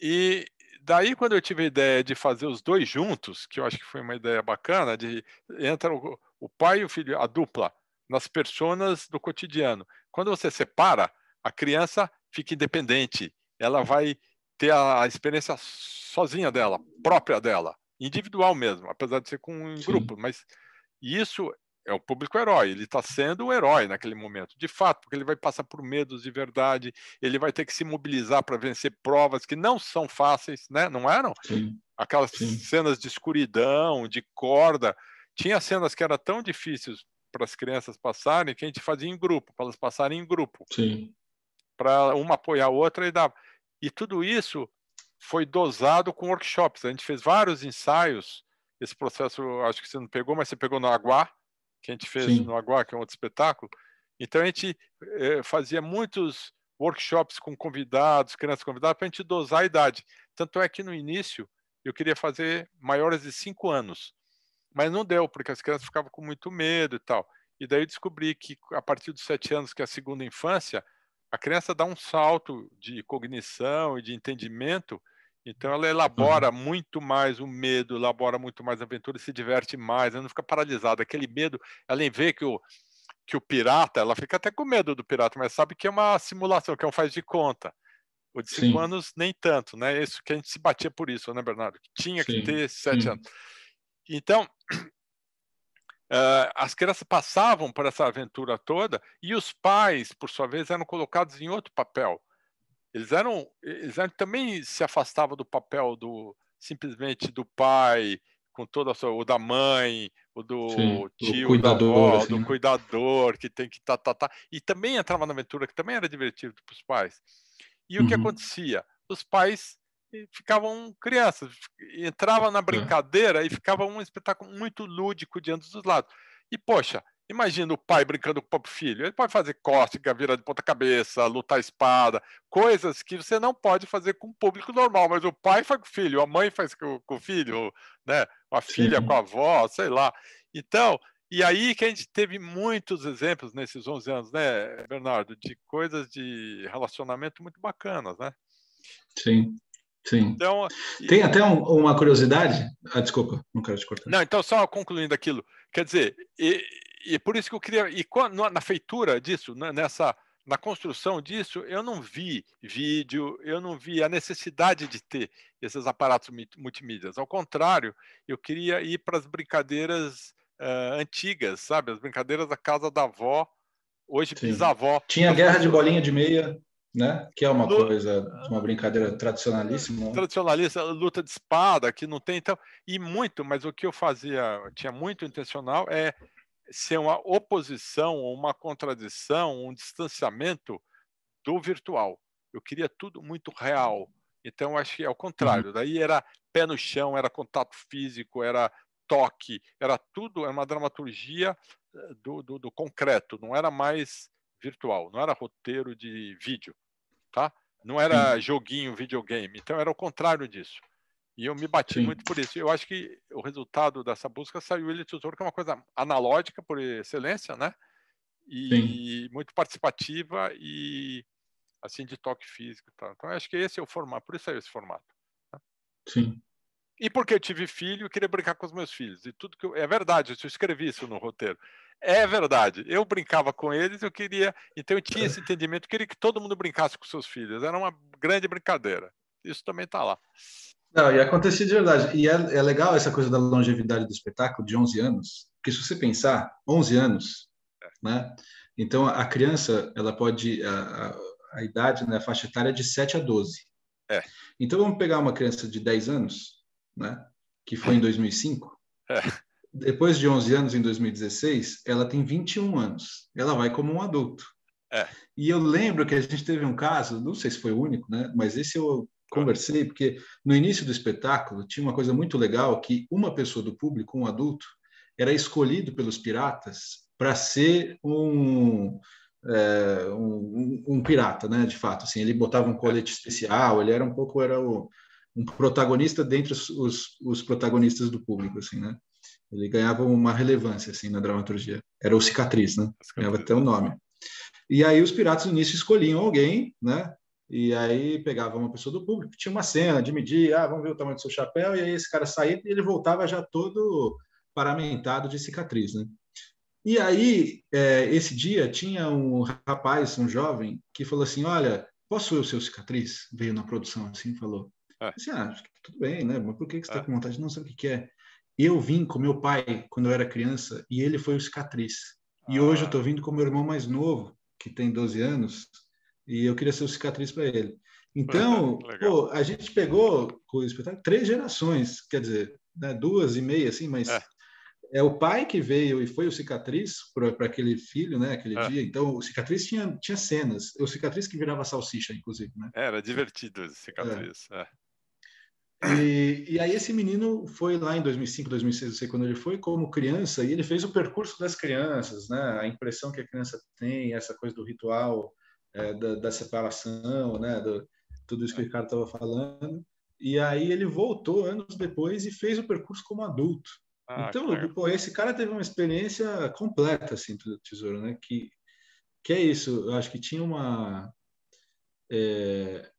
E daí quando eu tive a ideia de fazer os dois juntos, que eu acho que foi uma ideia bacana, de entra o, o pai e o filho, a dupla nas personas do cotidiano, quando você separa, a criança fica independente, ela vai ter a experiência sozinha dela, própria dela, individual mesmo, apesar de ser com um Sim. grupo, mas isso é o público herói, ele está sendo o herói naquele momento, de fato, porque ele vai passar por medos de verdade, ele vai ter que se mobilizar para vencer provas que não são fáceis, né? não eram? Sim. Aquelas Sim. cenas de escuridão, de corda, tinha cenas que eram tão difíceis para as crianças passarem, que a gente fazia em grupo, para elas passarem em grupo. Sim. Para uma apoiar a outra e dar. E tudo isso foi dosado com workshops. A gente fez vários ensaios. Esse processo, acho que você não pegou, mas você pegou no Aguá, que a gente fez Sim. no Aguá, que é um outro espetáculo. Então a gente eh, fazia muitos workshops com convidados, crianças convidadas, para a gente dosar a idade. Tanto é que no início eu queria fazer maiores de cinco anos. Mas não deu, porque as crianças ficavam com muito medo e tal. E daí eu descobri que a partir dos sete anos, que é a segunda infância, a criança dá um salto de cognição e de entendimento, então ela elabora uhum. muito mais o medo, elabora muito mais a aventura, se diverte mais, ela não fica paralisada. Aquele medo, ela vê que o, que o pirata, ela fica até com medo do pirata, mas sabe que é uma simulação, que é um faz de conta. O de cinco Sim. anos, nem tanto, né? Isso que a gente se batia por isso, né, Bernardo? Que tinha Sim. que ter sete uhum. anos. Então, Uh, as crianças passavam por essa aventura toda e os pais, por sua vez, eram colocados em outro papel. Eles eram, eles eram, também se afastavam do papel do simplesmente do pai com toda a sua, ou da mãe, ou do Sim, tio, do cuidador, avó, assim, do né? cuidador que tem que tá, tá, tá. E também entrava na aventura que também era divertido para os pais. E uhum. o que uhum. acontecia? Os pais e ficavam crianças. Entrava na brincadeira e ficava um espetáculo muito lúdico de ambos os lados. E, poxa, imagina o pai brincando com o próprio filho. Ele pode fazer cócega, virar de ponta cabeça, lutar espada, coisas que você não pode fazer com o público normal. Mas o pai faz com o filho, a mãe faz com, o filho, né? a filha Sim. com a avó, sei lá. Então, e aí que a gente teve muitos exemplos nesses 11 anos, né, Bernardo, de coisas de relacionamento muito bacanas, né? Sim. Sim. Então, Tem e... até um, uma curiosidade. Ah, desculpa, não quero te cortar. Não, então, só concluindo aquilo. Quer dizer, e, e por isso que eu queria. E na feitura disso, né, nessa. Na construção disso, eu não vi vídeo, eu não vi a necessidade de ter esses aparatos multimídias. Ao contrário, eu queria ir para as brincadeiras uh, antigas, sabe? As brincadeiras da casa da avó, hoje Sim. bisavó. Tinha guerra de bolinha de meia né? Que é uma luta, coisa, uma brincadeira ah, tradicionalíssima. Tradicionalista, luta de espada, que não tem então. E muito, mas o que eu fazia, tinha muito intencional, é ser uma oposição, uma contradição, um distanciamento do virtual. Eu queria tudo muito real. Então, acho que é o contrário. Uhum. Daí era pé no chão, era contato físico, era toque, era tudo, era é uma dramaturgia eh, do, do, do concreto, não era mais virtual, não era roteiro de vídeo, tá? Não era Sim. joguinho, videogame. Então era o contrário disso. E eu me bati Sim. muito por isso. Eu acho que o resultado dessa busca saiu ele tutor, que é uma coisa analógica por excelência, né? E Sim. muito participativa e assim de toque físico, tá? Então acho que esse é o formato, por isso é esse formato. Tá? Sim. E porque eu tive filho, eu queria brincar com os meus filhos. E tudo que eu... É verdade, eu escrevi isso no roteiro. É verdade. Eu brincava com eles, eu queria. Então eu tinha esse entendimento, eu queria que todo mundo brincasse com seus filhos. Era uma grande brincadeira. Isso também está lá. Não, e acontecia de verdade. E é, é, legal essa coisa da longevidade do espetáculo de 11 anos, porque se você pensar, 11 anos, é. né? Então a criança, ela pode. A, a, a idade, né, a faixa etária é de 7 a 12. É. Então vamos pegar uma criança de 10 anos, né? que foi em 2005. É. Depois de 11 anos, em 2016, ela tem 21 anos. Ela vai como um adulto. É. E eu lembro que a gente teve um caso, não sei se foi o único, né? mas esse eu conversei, porque no início do espetáculo tinha uma coisa muito legal, que uma pessoa do público, um adulto, era escolhido pelos piratas para ser um, é, um, um, pirata, né? de fato. Assim, ele botava um colete é. especial, ele era um pouco... era o um protagonista dentre os, os, os, protagonistas do público, assim, né? Ele ganhava uma relevância, assim, na dramaturgia. Era o Cicatriz, né? Cicatriz. Ganhava até o nome. E aí os piratas no início escolhiam alguém, né? E aí pegava uma pessoa do público, tinha uma cena de medir, ah, vamos ver o tamanho do seu chapéu, e aí esse cara saía e ele voltava já todo paramentado de cicatriz, né? E aí, é, esse dia, tinha um rapaz, um jovem, que falou assim, olha, posso eu ser o cicatriz? Veio na produção assim, falou. É. Você acha que tá tudo bem, né? Mas por que, que você está é. Ah. com vontade? Não, sei o que, que é? Eu vim com meu pai quando eu era criança e ele foi o cicatriz. Ah. E hoje eu estou vindo com meu irmão mais novo, que tem 12 anos, e eu queria ser o cicatriz para ele. Então, pô, a gente pegou com o espetáculo três gerações, quer dizer, né, duas e meia, assim, mas é. é. o pai que veio e foi o cicatriz para aquele filho, né, aquele é. dia. Então, o cicatriz tinha, tinha cenas, o cicatriz que virava salsicha, inclusive, né? Era divertido o cicatriz. É. E, e, aí esse menino foi lá em 2005, 2006, não sei quando ele foi, como criança, e ele fez o percurso das crianças, né? A impressão que a criança tem, essa coisa do ritual, é, da, da, separação, né? Do, tudo isso que o Ricardo estava falando. E aí ele voltou anos depois e fez o percurso como adulto. Ah, então, claro. pô, esse cara teve uma experiência completa, assim, do Tesouro, né? Que, que é isso, eu acho que tinha uma... É,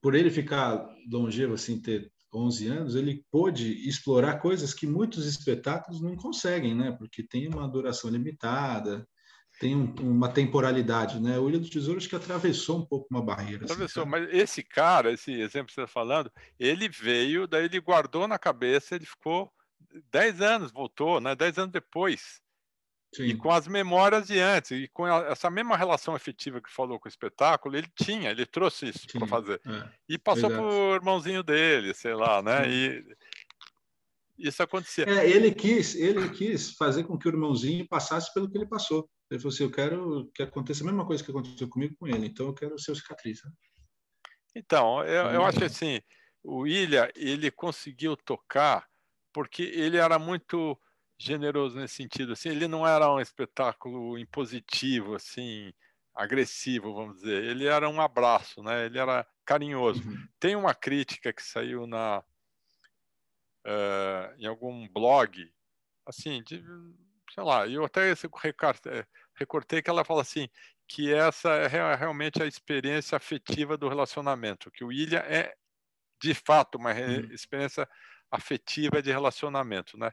por ele ficar longevo, assim, ter 11 anos, ele pôde explorar coisas que muitos espetáculos não conseguem, né? Porque tem uma duração limitada, tem um, uma temporalidade, né? O Ilha do Tesouro acho que atravessou um pouco uma barreira. Assim, atravessou, assim, mas esse cara, esse exemplo que você está falando, ele veio, daí ele guardou na cabeça, ele ficou 10 anos, voltou, né? 10 anos depois. Sim. e com as memórias de antes, e com essa mesma relação afetiva que falou com o espetáculo, ele tinha, ele trouxe isso para fazer. É, e passou verdade. pro irmãozinho dele, sei lá, né? E isso acontecia. É, ele quis, ele quis fazer com que o irmãozinho passasse pelo que ele passou. Ele falou assim: "Eu quero que aconteça a mesma coisa que aconteceu comigo com ele, então eu quero ser o cicatriz". Né? Então, eu, eu acho hum. assim, o Ilha, ele conseguiu tocar porque ele era muito generoso nesse sentido. Assim, ele não era um espetáculo impositivo, assim, agressivo, vamos dizer. Ele era um abraço, né? Ele era carinhoso. Uhum. Tem uma crítica que saiu na uh, em algum blog, assim, de, sei lá. Eu até eh, recortei que ela fala assim que essa é realmente a experiência afetiva do relacionamento, que o Ilha é de fato uma uhum. experiência afetiva de relacionamento, né?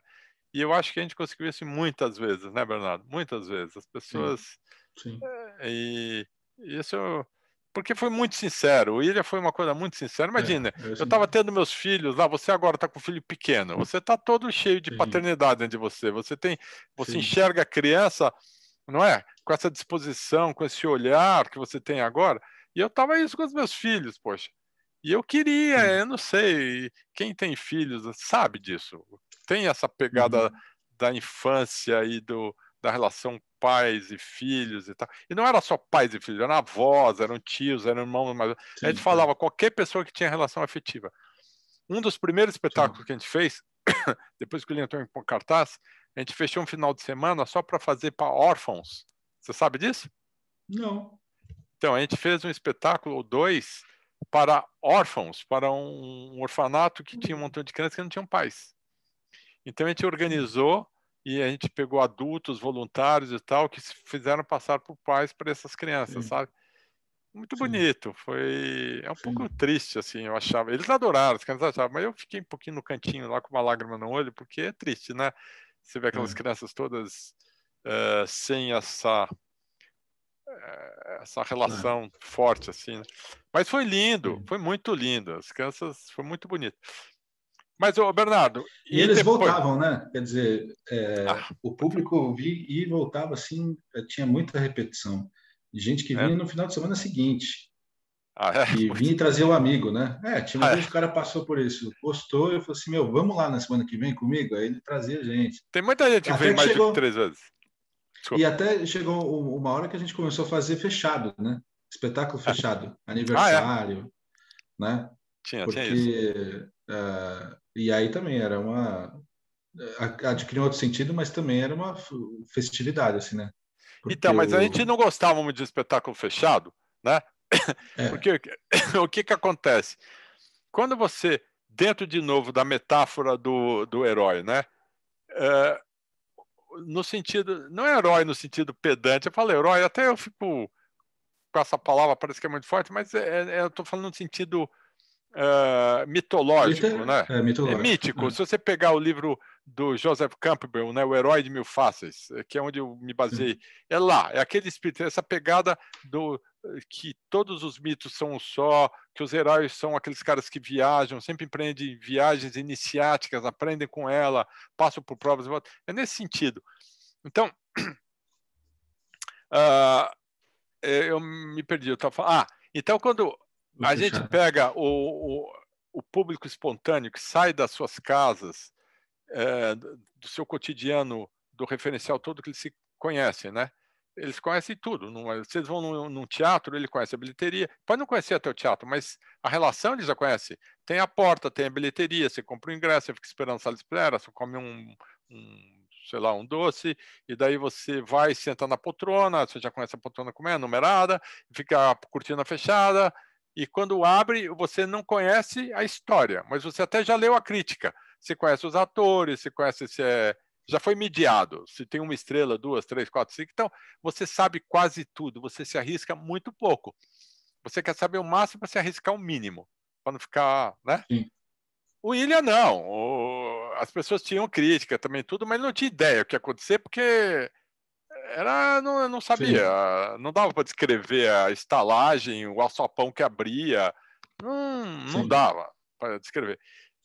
E eu acho que a gente conseguiu isso muitas vezes, né, Bernardo? Muitas vezes. As pessoas. Sim. Sim. É. E isso. Porque foi muito sincero. O Ilha foi uma coisa muito sincera. É, Imagina, é, eu estava assim. tendo meus filhos lá, você agora está com um filho pequeno. Você está todo cheio de Sim. paternidade dentro de você. Você tem. Você Sim. enxerga a criança, não é? Com essa disposição, com esse olhar que você tem agora. E eu estava isso com os meus filhos, poxa. E eu queria, Sim. eu não sei, quem tem filhos sabe disso tem essa pegada uhum. da infância e do, da relação pais e filhos e tal. E não era só pais e filhos, eram avós, eram tios, eram irmãos. Mas... Sim, a gente falava qualquer pessoa que tinha relação afetiva. Um dos primeiros espetáculos Sim. que a gente fez, depois que ele entrou em cartaz, a gente fechou um final de semana só para fazer para órfãos. Você sabe disso? Não. Então, a gente fez um espetáculo ou dois para órfãos, para um orfanato que tinha um montão de crianças que não tinham pais. Então a gente organizou e a gente pegou adultos, voluntários e tal, que se fizeram passar por pais para essas crianças, Sim. sabe? Muito Sim. bonito, foi é um Sim. pouco triste assim, eu achava. Eles adoraram, as crianças achavam, mas eu fiquei um pouquinho no cantinho lá com uma lágrima no olho, porque é triste, né? Você vê aquelas é. crianças todas uh, sem essa eh, essa relação é. forte assim. Né? Mas foi lindo, é. foi muito lindo. As crianças foi muito bonito. Mas, ô, Bernardo. E, e eles depois... voltavam, né? Quer dizer, é, ah. o público via e voltava assim, eh, tinha muita repetição. Gente que é. vinha é. no final de semana seguinte. Ah, é? E vinha trazer o um amigo, né? É, tinha um ah, é. que o cara passou por isso, gostou, eu falei assim: meu, vamos lá na semana que vem comigo? Aí ele trazia gente. Tem muita gente que vem mais chegou... de três vezes. Desculpa. E até chegou uma hora que a gente começou a fazer fechado, né? Espetáculo fechado, ah, é? aniversário, né? Tinha, Porque, tinha isso. Porque eh, e aí também era uma eh, adquiriu outro sentido, mas também era uma festividade, assim, né? Porque então, mas a gente não gostava muito de espetáculo fechado, né? É. Porque o que que acontece? Quando você dentro de novo da metáfora do, do herói, né? É, no sentido, não é herói no sentido pedante, eu falo herói, até eu fico com essa palavra, parece que é muito forte, mas é, é, é eu estou falando no sentido uh, mitológico, Mita, é- né? É, mitológico. É mítico. É. Se você pegar o livro do Joseph Campbell, né, O Herói de Mil Faces, eh, que é onde eu me baseei, é lá, é aquele espírito, essa pegada do eh, que todos os mitos são um só, que os heróis são aqueles caras que viajam, sempre empreendem viagens iniciáticas, aprendem com ela, passam por provas e voltam. É nesse sentido. Então, uh, eu me perdi, eu estava falando. Ah, então quando a gente pega o, o, o, público espontâneo que sai das suas casas, é, do seu cotidiano, do referencial todo que eles se conhecem, né? Eles conhecem tudo. Não, é, vocês vão num, num, teatro, ele conhece a bilheteria. Pode não conhecer até o teatro, mas a relação eles já conhecem Tem a porta, tem a bilheteria, você compra o ingresso, você fica esperando a sala de espera, você come um, um sei lá, um doce, e daí você vai sentar na poltrona, você já conhece a poltrona como é, numerada, fica a cortina fechada, e quando abre, você não conhece a história, mas você até já leu a crítica. Você conhece os atores, você conhece se é, já foi mediado, se tem uma estrela, duas, três, quatro, cinco. Então, você sabe quase tudo, você se arrisca muito pouco. Você quer saber o máximo para se arriscar o mínimo, para não ficar. Né? Sim. O William não. O... As pessoas tinham crítica também, tudo, mas não tinha ideia o que ia acontecer, porque era não, eu não sabia, Sim. não dava para descrever a estalagem, o alçapão que abria, não, não dava para descrever.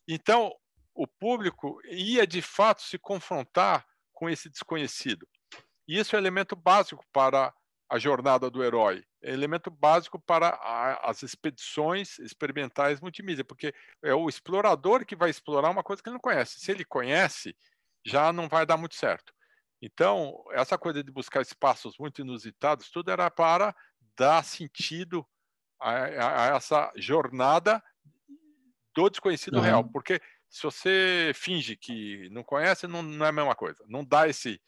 Então, o público ia de fato se confrontar com esse desconhecido. E isso é elemento básico para a jornada do herói, é elemento básico para a, as expedições experimentais multimídia, porque é o explorador que vai explorar uma coisa que ele não conhece. Se ele conhece, já não vai dar muito certo. Então, essa coisa de buscar espaços muito inusitados, tudo era para dar sentido a, a, a essa jornada do desconhecido uhum. real, porque se você finge que não conhece, não, não, é a mesma coisa. Não dá esse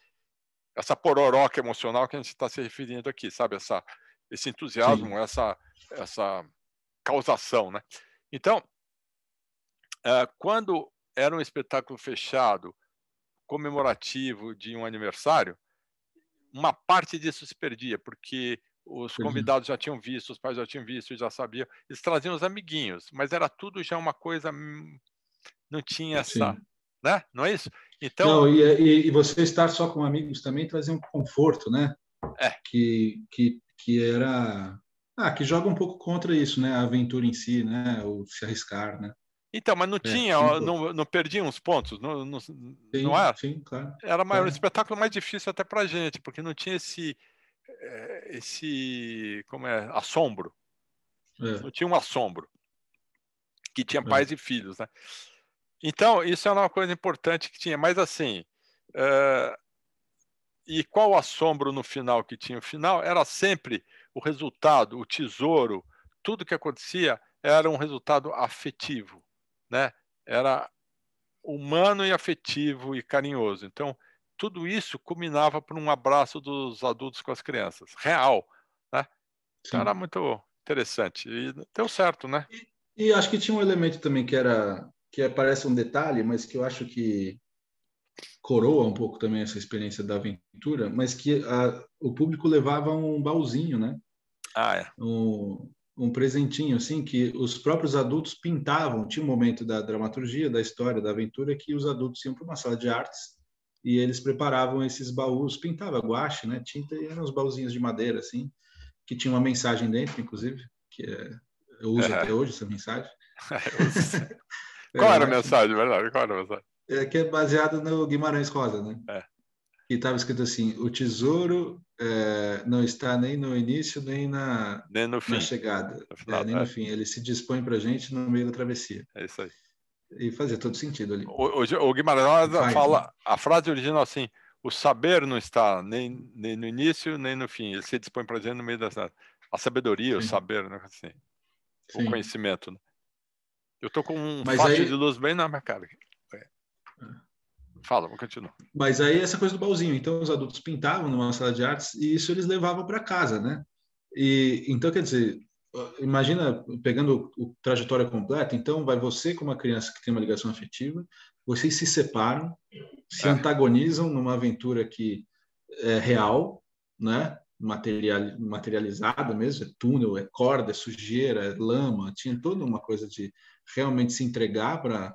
essa pororoca é emocional que a gente está se referindo aqui, sabe? Essa, esse entusiasmo, essa, essa causação, né? Então, eh, quando era um espetáculo fechado comemorativo de um aniversário, uma parte disso se perdia, porque os convidados já tinham visto, os pais já tinham visto, já sabiam. Eles traziam os amiguinhos, mas era tudo já uma coisa. Hum, não tinha essa. Né? Não é isso? Então. Não, e, e, você estar só com amigos também trazia um conforto, né? É. Que, que, que era. Ah, que joga um pouco contra isso, né? A aventura em si, né? O se arriscar, né? Então, mas não é, tinha, não, não perdia uns pontos, não, não, sim, não era? Sim, claro. Era maior, claro. espetáculo mais difícil até para gente, porque não tinha esse, eh, esse como é, assombro. É. Não tinha um assombro, que tinha é. pais e filhos, né? Então, isso era é uma coisa importante que tinha, mas assim, uh, e qual o assombro no final que tinha o final? Era sempre o resultado, o tesouro, tudo que acontecia era um resultado afetivo né, era humano e afetivo e carinhoso. Então, tudo isso culminava por um abraço dos adultos com as crianças, real. Né? Então, era muito interessante. E deu certo, né? E, e, acho que tinha um elemento também que era que é, parece um detalhe, mas que eu acho que coroa um pouco também essa experiência da aventura, mas que a, o público levava um baúzinho, né? Ah, é. Um, um presentinho assim que os próprios adultos pintavam. Tinha um momento da dramaturgia, da história, da aventura que os adultos iam para uma sala de artes e eles preparavam esses baús, pintava guache, né, tinta e eram os baúzinhos de madeira assim que tinha uma mensagem dentro, inclusive, que é, eu uso até hoje essa mensagem. É, Qual era a é, mensagem, verdade? Qual era a mensagem? É que é baseada no Guimarães Rosa, né? É e estava escrito assim: o tesouro é, não está nem no início, nem na, nem no fim. na chegada, no final, é, nem é. no fim. Ele se dispõe para a gente no meio da travessia. É isso aí. E fazia todo sentido ali. O, o, o Guimarães Faz, né? fala né? a frase original assim: o saber não está nem, nem no início, nem no fim. Ele se dispõe para a gente no meio da. A sabedoria, Sim. o saber, né? assim, o conhecimento. Né? Eu tô com um Mas fato aí... de luz bem na minha cara. Fala, vou continuar. Mas aí essa coisa do balzinho. Então os adultos pintavam numa sala de artes e isso eles levavam para casa, né? E então quer dizer, imagina pegando o, trajetória completa. Então vai você com uma criança que tem uma ligação afetiva, vocês se separam, se é. antagonizam numa aventura que é real, né? Material, materializada mesmo, é túnel, é corda, é sujeira, é lama, tinha toda uma coisa de realmente se entregar para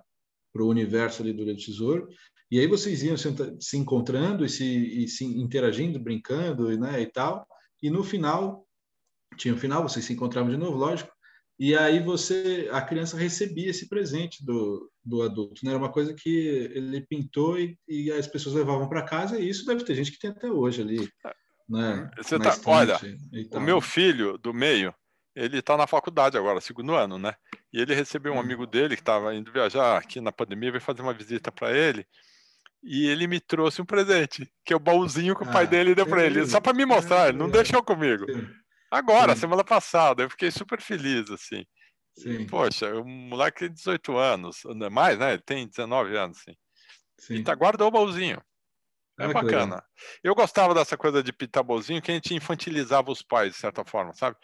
para o universo ali do do Tesouro, e aí vocês iam se, encontrando e se, e se, interagindo, brincando né, e tal. E no final, tinha o um final, vocês se encontravam de novo, lógico. E aí você, a criança recebia esse presente do, do adulto. Né? Era uma coisa que ele pintou e, e as pessoas levavam para casa. E isso deve ter gente que tem até hoje ali. Né, é, você tá, olha, o meu filho do meio, ele está na faculdade agora, segundo ano, né? E ele recebeu um hum. amigo dele que estava indo viajar aqui na pandemia, veio fazer uma visita para ele. E ele me trouxe um presente, que é o baúzinho que ah, o pai ah, dele deu para ele, só para me mostrar, ele não é, deixou comigo. Agora, Sim. semana passada, eu fiquei super feliz, assim. Sim. Poxa, o moleque tem 18 anos, é mais, né? Ele tem 19 anos, assim. sim. E tá, guardou o baúzinho. É ah, bacana. Eu gostava dessa coisa de pitar baúzinho, que a gente infantilizava os pais, de certa forma, sabe?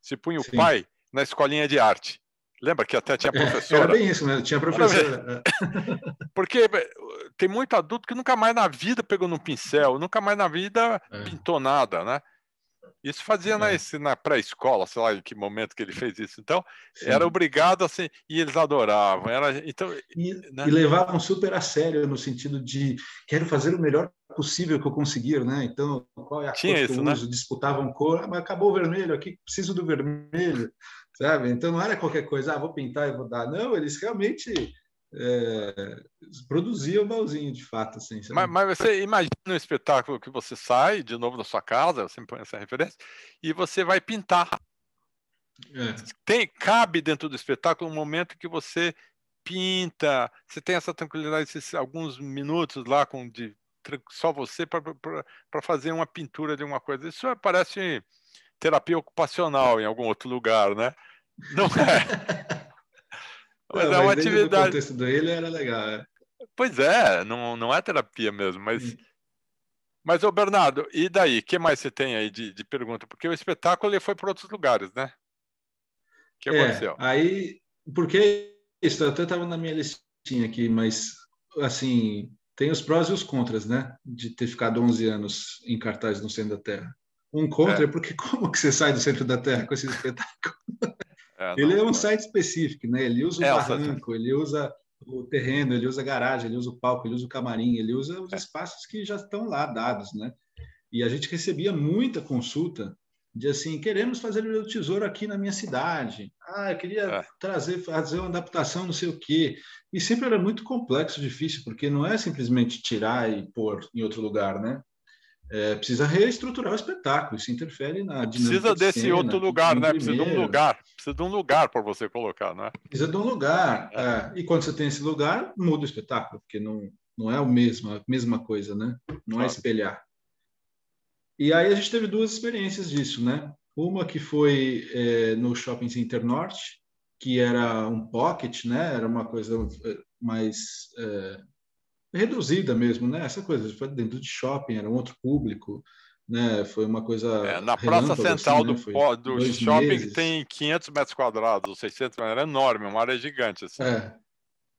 Se punha o sim. pai na escolinha de arte. Lembra que até tinha é, professora? Era bem isso, né? Tinha professora. É. Porque é, tem muito adulto que nunca mais na vida pegou no pincel, nunca mais na vida é. pintou nada, né? Isso fazia né, é. na, na pré-escola, sei lá em que momento que ele fez isso. Então, Sim. era obrigado assim, e eles adoravam. Era, então, e, né? e, levavam super a sério no sentido de quero fazer o melhor possível que eu conseguir, né? Então, qual é a Tinha cor isso, que eu né? Disputavam cor, ah, mas acabou o vermelho aqui, preciso do vermelho, sabe? Então, não era qualquer coisa, ah, vou pintar e vou dar. Não, eles realmente é, produzia o Balzinho, de fato. Assim, mas, mas, você imagina um espetáculo que você sai de novo da sua casa, você sempre essa referência, e você vai pintar. É. Tem, cabe dentro do espetáculo um momento que você pinta, você tem essa tranquilidade, esses, alguns minutos lá com de, só você para fazer uma pintura de uma coisa. Isso é, parece terapia ocupacional em algum outro lugar, né? Não é. Mas é uma mas atividade. O contexto dele era legal. É. Pois é, não, não é terapia mesmo, mas. Sim. Mas, ô Bernardo, e daí? O que mais você tem aí de, de pergunta? Porque o espetáculo ele foi para outros lugares, né? O que é, aconteceu? aí, porque isso eu até estava na minha listinha aqui, mas, assim, tem os prós e os contras, né? De ter ficado 11 anos em cartaz no Centro da Terra. Um contra é, é porque como que você sai do Centro da Terra com esse espetáculo? É, ele não, é um site específico, né? Ele usa o é, barranco, ele usa o terreno, ele usa a garagem, ele usa o palco, ele usa o camarim, ele usa os é. espaços que já estão lá dados, né? E a gente recebia muita consulta de assim, queremos fazer o tesouro aqui na minha cidade. Ah, eu queria é. trazer, fazer uma adaptação, não sei o quê. E sempre era muito complexo, difícil, porque não é simplesmente tirar e pôr em outro lugar, né? é, precisa reestruturar o espetáculo, isso interfere na Precisa desse cena, outro lugar, né? Precisa de um lugar, precisa de um lugar para você colocar, né? Precisa de um lugar. É. É. E quando você tem esse lugar, muda o espetáculo, porque não, não é o mesmo, a mesma coisa, né? Não é claro. é espelhar. E aí a gente teve duas experiências disso, né? Uma que foi é, no Shopping Center Norte, que era um pocket, né? Era uma coisa é, mais reduzida mesmo, né? Essa coisa foi dentro de shopping, era um outro público, né? Foi uma coisa. É, na Praça Central assim, né? do, shopping meses. tem 500 metros quadrados, 600 metros, era enorme, uma área gigante, assim. É.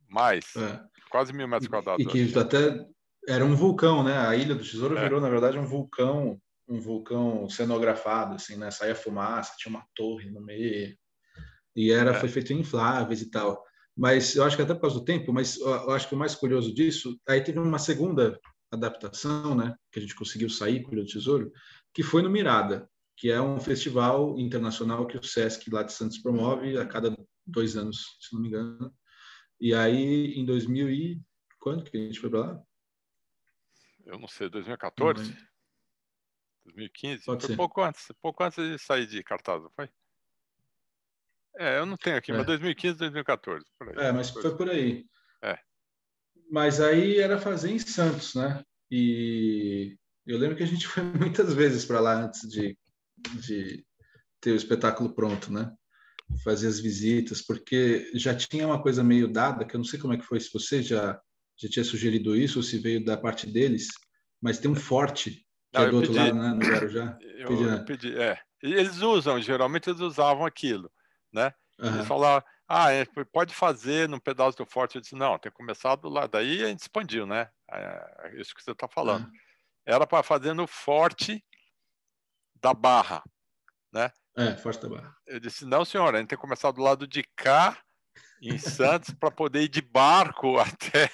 Mais, é. quase mil metros quadrados. E, e que até era um vulcão, né? A Ilha do Tesouro é. virou, na verdade, um vulcão, um vulcão cenografado, assim, né? Saía fumaça, tinha uma torre no meio. E era, é. foi feito em infláveis e tal. Mas eu acho que até por causa do tempo, mas eu acho que o mais curioso disso, aí teve uma segunda adaptação, né, que a gente conseguiu sair com o Tesouro, que foi no Mirada, que é um festival internacional que o SESC lá de Santos promove a cada dois anos, se não me engano. E aí, em 2000 e... Quando que a gente foi para lá? Eu não sei, 2014? Não, 2015? Pode foi ser. pouco antes, pouco antes de sair de cartaz, não foi? É, eu não tenho aqui, é. mas 2015, 2014. Por aí, é, mas foi por aí. Assim. É. Mas aí era fazer em Santos, né? E eu lembro que a gente foi muitas vezes para lá antes de, de ter o espetáculo pronto, né? Fazer as visitas, porque já tinha uma coisa meio dada, que eu não sei como é que foi, se você já, já tinha sugerido isso ou se veio da parte deles, mas tem um forte que não, é do outro pedi, lado, né? No Guarujá. Eu, pedi, né? eu pedi, é. Eles usam, geralmente eles usavam aquilo né? Uhum. falar, ah, é, pode fazer num pedaço do forte. Eu disse, não, tem começado lá. Daí a gente expandiu, né? É, é isso que você está falando. Uhum. Era para fazer no forte da Barra, né? É, forte da Barra. Eu disse, não, senhora, a gente tem começado do lado de cá, em Santos, para poder ir de barco até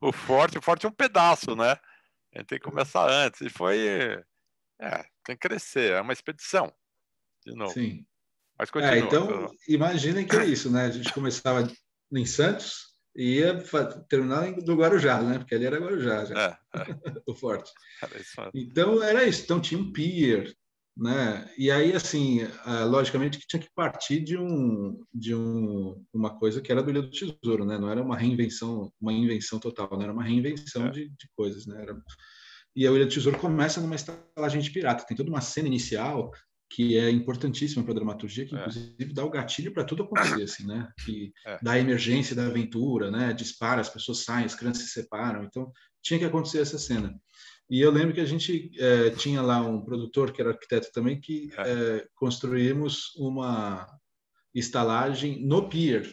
o forte. O forte é um pedaço, né? A gente tem que começar antes. E foi... É, tem que crescer, é uma expedição. De novo. Sim. Mas é, continua. É, então, imaginem que é isso, né? A gente começava em Santos e ia terminar do Guarujá, né? Porque ali era Guarujá já, é, é. o forte. Era então, era isso. Então, tinha um pier, né? E aí, assim, ah, logicamente que tinha que partir de um de um, uma coisa que era do Ilha do Tesouro, né? Não era uma reinvenção, uma invenção total, não era uma reinvenção é. de, de, coisas, né? Era... E a Ilha do Tesouro começa numa estalagem de pirata. Tem toda uma cena inicial que é importantíssima para a dramaturgia, que é. inclusive dá o gatilho para tudo acontecer, assim, né? Que é. dá a emergência da aventura, né? Dispara, as pessoas saem, as crianças se separam. Então, tinha que acontecer essa cena. E eu lembro que a gente é, tinha lá um produtor, que era arquiteto também, que é. eh, construímos uma estalagem no pier.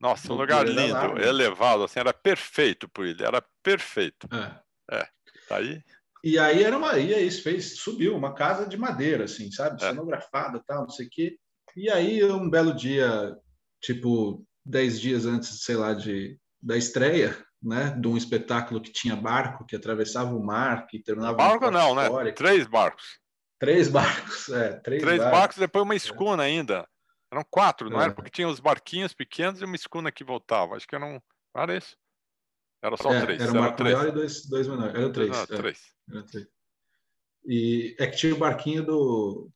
Nossa, no um lugar lindo, elevado, assim, era perfeito por ele, era perfeito. É. é tá aí? E aí era uma, e aí fez, subiu uma casa de madeira, assim, sabe, cenografada, é. tal, não sei o quê. E aí um belo dia, tipo dez dias antes, sei lá, de da estreia, né, de um espetáculo que tinha barco que atravessava o mar, que terminava barco não, né? Três barcos. Três barcos, é, três, três barcos. barcos depois uma escuna é. ainda. Eram quatro, não é. era? Porque tinha os barquinhos pequenos e uma escuna que voltava. Acho que eram. Era isso. Era só é, três. Era um barco maior e dois, dois menores. Era três. Não, é. três. E é que tinha o barquinho do.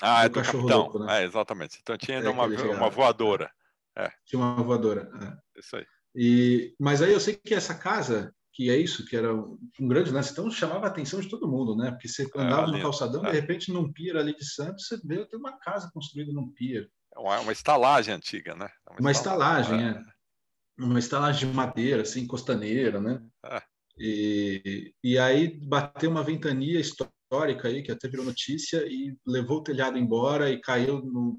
Ah, do é do cachorro capitão. louco, né? É, exatamente. Então tinha é ainda é, uma, uma voadora. É. Tinha uma voadora. É. Isso aí. E, mas aí eu sei que essa casa, que é isso, que era um grande lance, então chamava a atenção de todo mundo, né? Porque você é, andava no calçadão, de é. repente, num pier ali de Santos, você vê tem uma casa construída num pier. É uma, uma estalagem antiga, né? Uma, uma estalagem, é. Uma estalagem de madeira, assim, costaneira, né? É. E, e aí bateu uma ventania histórica aí, que até virou notícia, e levou o telhado embora e caiu no,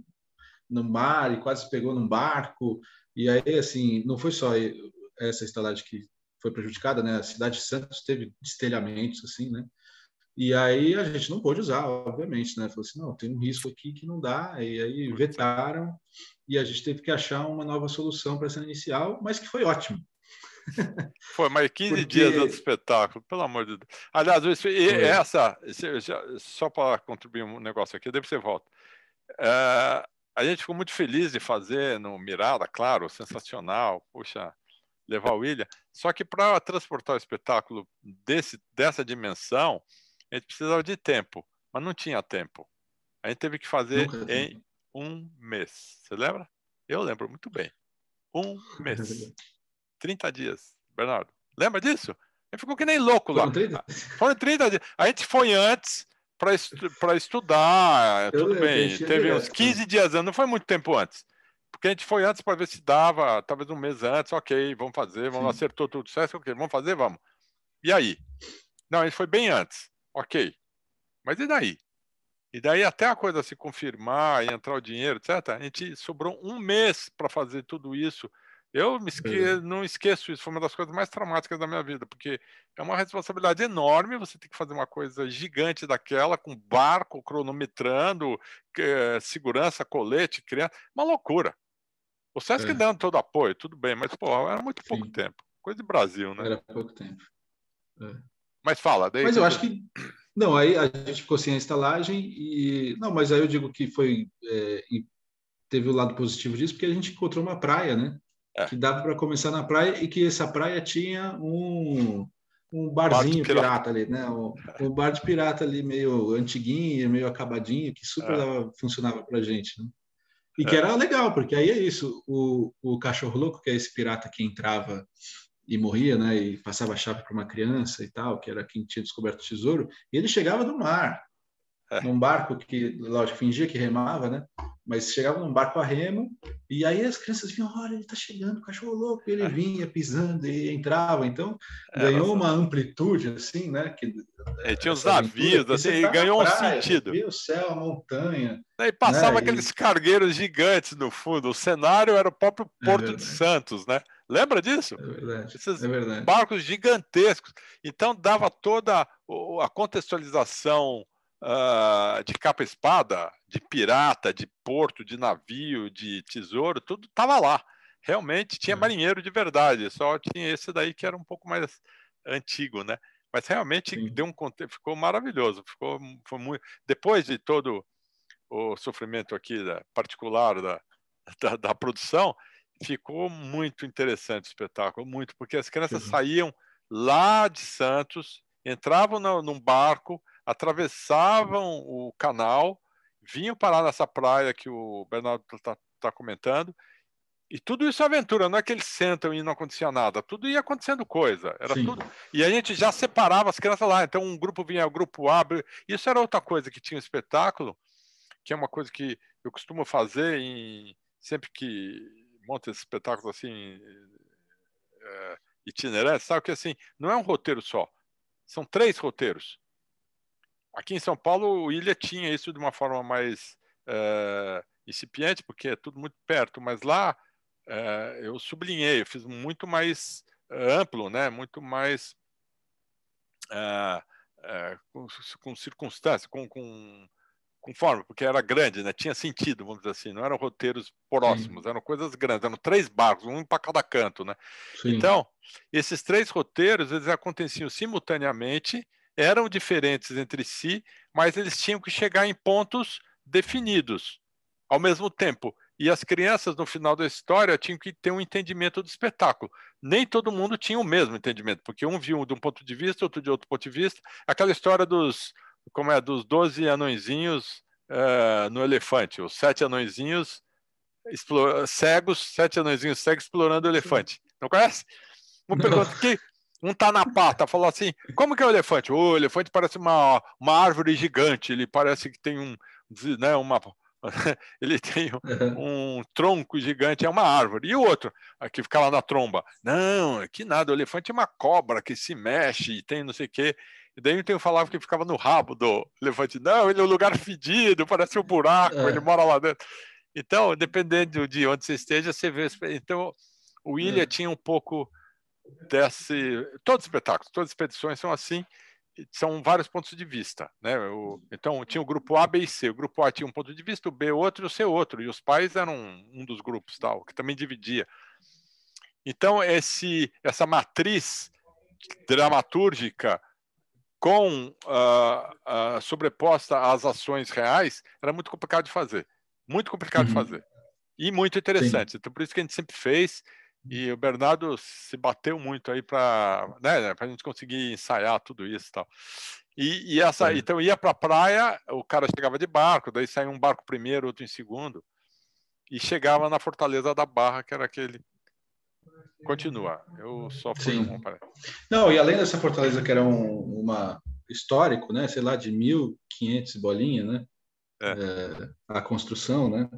no mar e quase pegou num barco. E aí, assim, não foi só essa estalagem que foi prejudicada, né? A cidade de Santos teve destelhamentos, assim, né? E aí a gente não pôde usar, obviamente, né? Falou assim, não, tem um risco aqui que não dá. E aí vetaram e a gente teve que achar uma nova solução para essa inicial, mas que foi ótimo, foi mais 15 Porque... dias do espetáculo, pelo amor de Deus. Aliás, isso, essa, só para contribuir um negócio aqui, depois você volta. É, a gente ficou muito feliz de fazer no Mirada, claro, sensacional, puxa, levar o William. Só que para transportar o espetáculo desse, dessa dimensão, a gente precisava de tempo, mas não tinha tempo. A gente teve que fazer Nunca. em um mês. Você lembra? Eu lembro muito bem. Um mês. 30 dias, Bernardo. Lembra disso? Ele ficou que nem louco lá. Foram 30, Foram 30 dias. A gente foi antes para estu estudar, eu tudo lembro, bem. Teve direto. uns 15 dias antes, não foi muito tempo antes. Porque a gente foi antes para ver se dava, talvez um mês antes, ok, vamos fazer, vamos, Sim. acertou tudo certo, ok, vamos fazer, vamos. E aí? Não, gente foi bem antes, ok. Mas e daí? E daí até a coisa se confirmar e entrar o dinheiro, etc., a gente sobrou um mês para fazer tudo isso eu esque... É. não esqueço isso, foi uma das coisas mais traumáticas da minha vida, porque é uma responsabilidade enorme você tem que fazer uma coisa gigante daquela, com barco, cronometrando, segurança, colete, criança, uma loucura. O Sesc é. dando todo apoio, tudo bem, mas pô, era muito pouco tempo. Coisa de Brasil, né? Era pouco tempo. É. Mas fala, daí. Mas eu acho que. Não, aí a gente ficou sem a estalagem e. Não, mas aí eu digo que foi. É, teve o lado positivo disso, porque a gente encontrou uma praia, né? É. Que dava para começar na praia e que essa praia tinha um, um barzinho bar pirata. pirata. ali, né? Um, um, bar de pirata ali, meio antiguinho, meio acabadinho, que super é. dava, funcionava para gente, né? E é. que era legal, porque aí é isso, o, o cachorro louco, que é esse pirata que entrava e morria, né? E passava a chave para uma criança e tal, que era quem tinha descoberto o tesouro. ele chegava do mar. É. num barco que, lógico, fingia que remava, né? Mas chegava num barco a remo, e aí as crianças vinham, olha, ele está chegando, o cachorro louco, ele é. vinha pisando e entrava, então ganhou uma amplitude, assim, né? Que, é, tinha os navios, assim, e tá ganhou praia, um sentido. Viu o céu, a montanha. Né, e passava né? aqueles e... cargueiros gigantes no fundo, o cenário era o próprio é Porto é de Santos, né? Lembra disso? É verdade, Esses é verdade. barcos gigantescos. Então dava toda a contextualização uh, de capa-espada, de pirata, de porto, de navio, de tesouro, tudo estava lá. Realmente tinha uhum. marinheiro de verdade, só tinha esse daí que era um pouco mais antigo, né? Mas realmente Sim. deu um ficou maravilhoso, ficou foi muito depois de todo o sofrimento aqui da, particular da, da, da produção, ficou muito interessante o espetáculo, muito, porque as crianças Sim. Uhum. saíam lá de Santos, entravam no, num barco, atravessavam o canal, vinham parar nessa praia que o Bernardo está tá, tá comentando, e tudo isso é aventura, não é que eles sentam e não acontecia nada, tudo ia acontecendo coisa. Era Sim. tudo. E a gente já separava as crianças lá, então um grupo vinha, o grupo abre. Isso era outra coisa que tinha um espetáculo, que é uma coisa que eu costumo fazer em... sempre que monta esse espetáculos assim é, itinerantes, sabe que assim, não é um roteiro só, são três roteiros. Aqui em São Paulo, o Ilha tinha isso de uma forma mais é, incipiente, porque é tudo muito perto, mas lá é, eu sublinhei, eu fiz muito mais eh, amplo, né? muito mais é, com, com, circunstância, com, com porque era grande, né? tinha sentido, vamos dizer assim, não eram roteiros próximos, Sim. eram coisas grandes, eram três barcos, um para cada canto. Né? Então, esses três roteiros eles aconteciam simultaneamente eram diferentes entre si, mas eles tinham que chegar em pontos definidos ao mesmo tempo. E as crianças, no final da história, tinham que ter um entendimento do espetáculo. Nem todo mundo tinha o mesmo entendimento, porque um viu de um ponto de vista, outro de outro ponto de vista. Aquela história dos, como é, dos 12 anõezinhos uh, no elefante, os sete anõezinhos cegos, sete anõezinhos cegos explorando o elefante. Não conhece? Uma pergunta, que, um tá na pata, falou assim: como que é o elefante? O elefante parece uma, uma árvore gigante, ele parece que tem um, né, uma, ele tem um, um, tronco gigante, é uma árvore. E o outro, que fica lá na tromba. Não, que nada, o elefante é uma cobra que se mexe tem não sei o quê. E daí eu um falava que ficava no rabo do elefante. Não, ele é um lugar fedido, parece um buraco, é. ele mora lá dentro. Então, dependendo de onde você esteja, você vê. Então, o William é. tinha um pouco desse. Todos os espetáculos, todas as expedições são assim, são vários pontos de vista. Né? O, então, tinha o grupo A, B e C. O grupo A tinha um ponto de vista, o B outro e o C outro. E os pais eram um dos grupos, tal, que também dividia. Então, esse, essa matriz dramatúrgica com uh, uh, sobreposta às ações reais era muito complicado de fazer. Muito complicado uhum. de fazer. E muito interessante. Sim. Então, por isso que a gente sempre fez e o Bernardo se bateu muito aí para né, a gente conseguir ensaiar tudo isso e tal. E, e essa, então ia para a praia, o cara chegava de barco, daí saía um barco primeiro, outro em segundo, e chegava na Fortaleza da Barra, que era aquele. Continua, eu só fui Sim. Um, Não, e além dessa fortaleza que era um uma histórico, né, sei lá, de 1500 bolinha, né? É. É, a construção, né?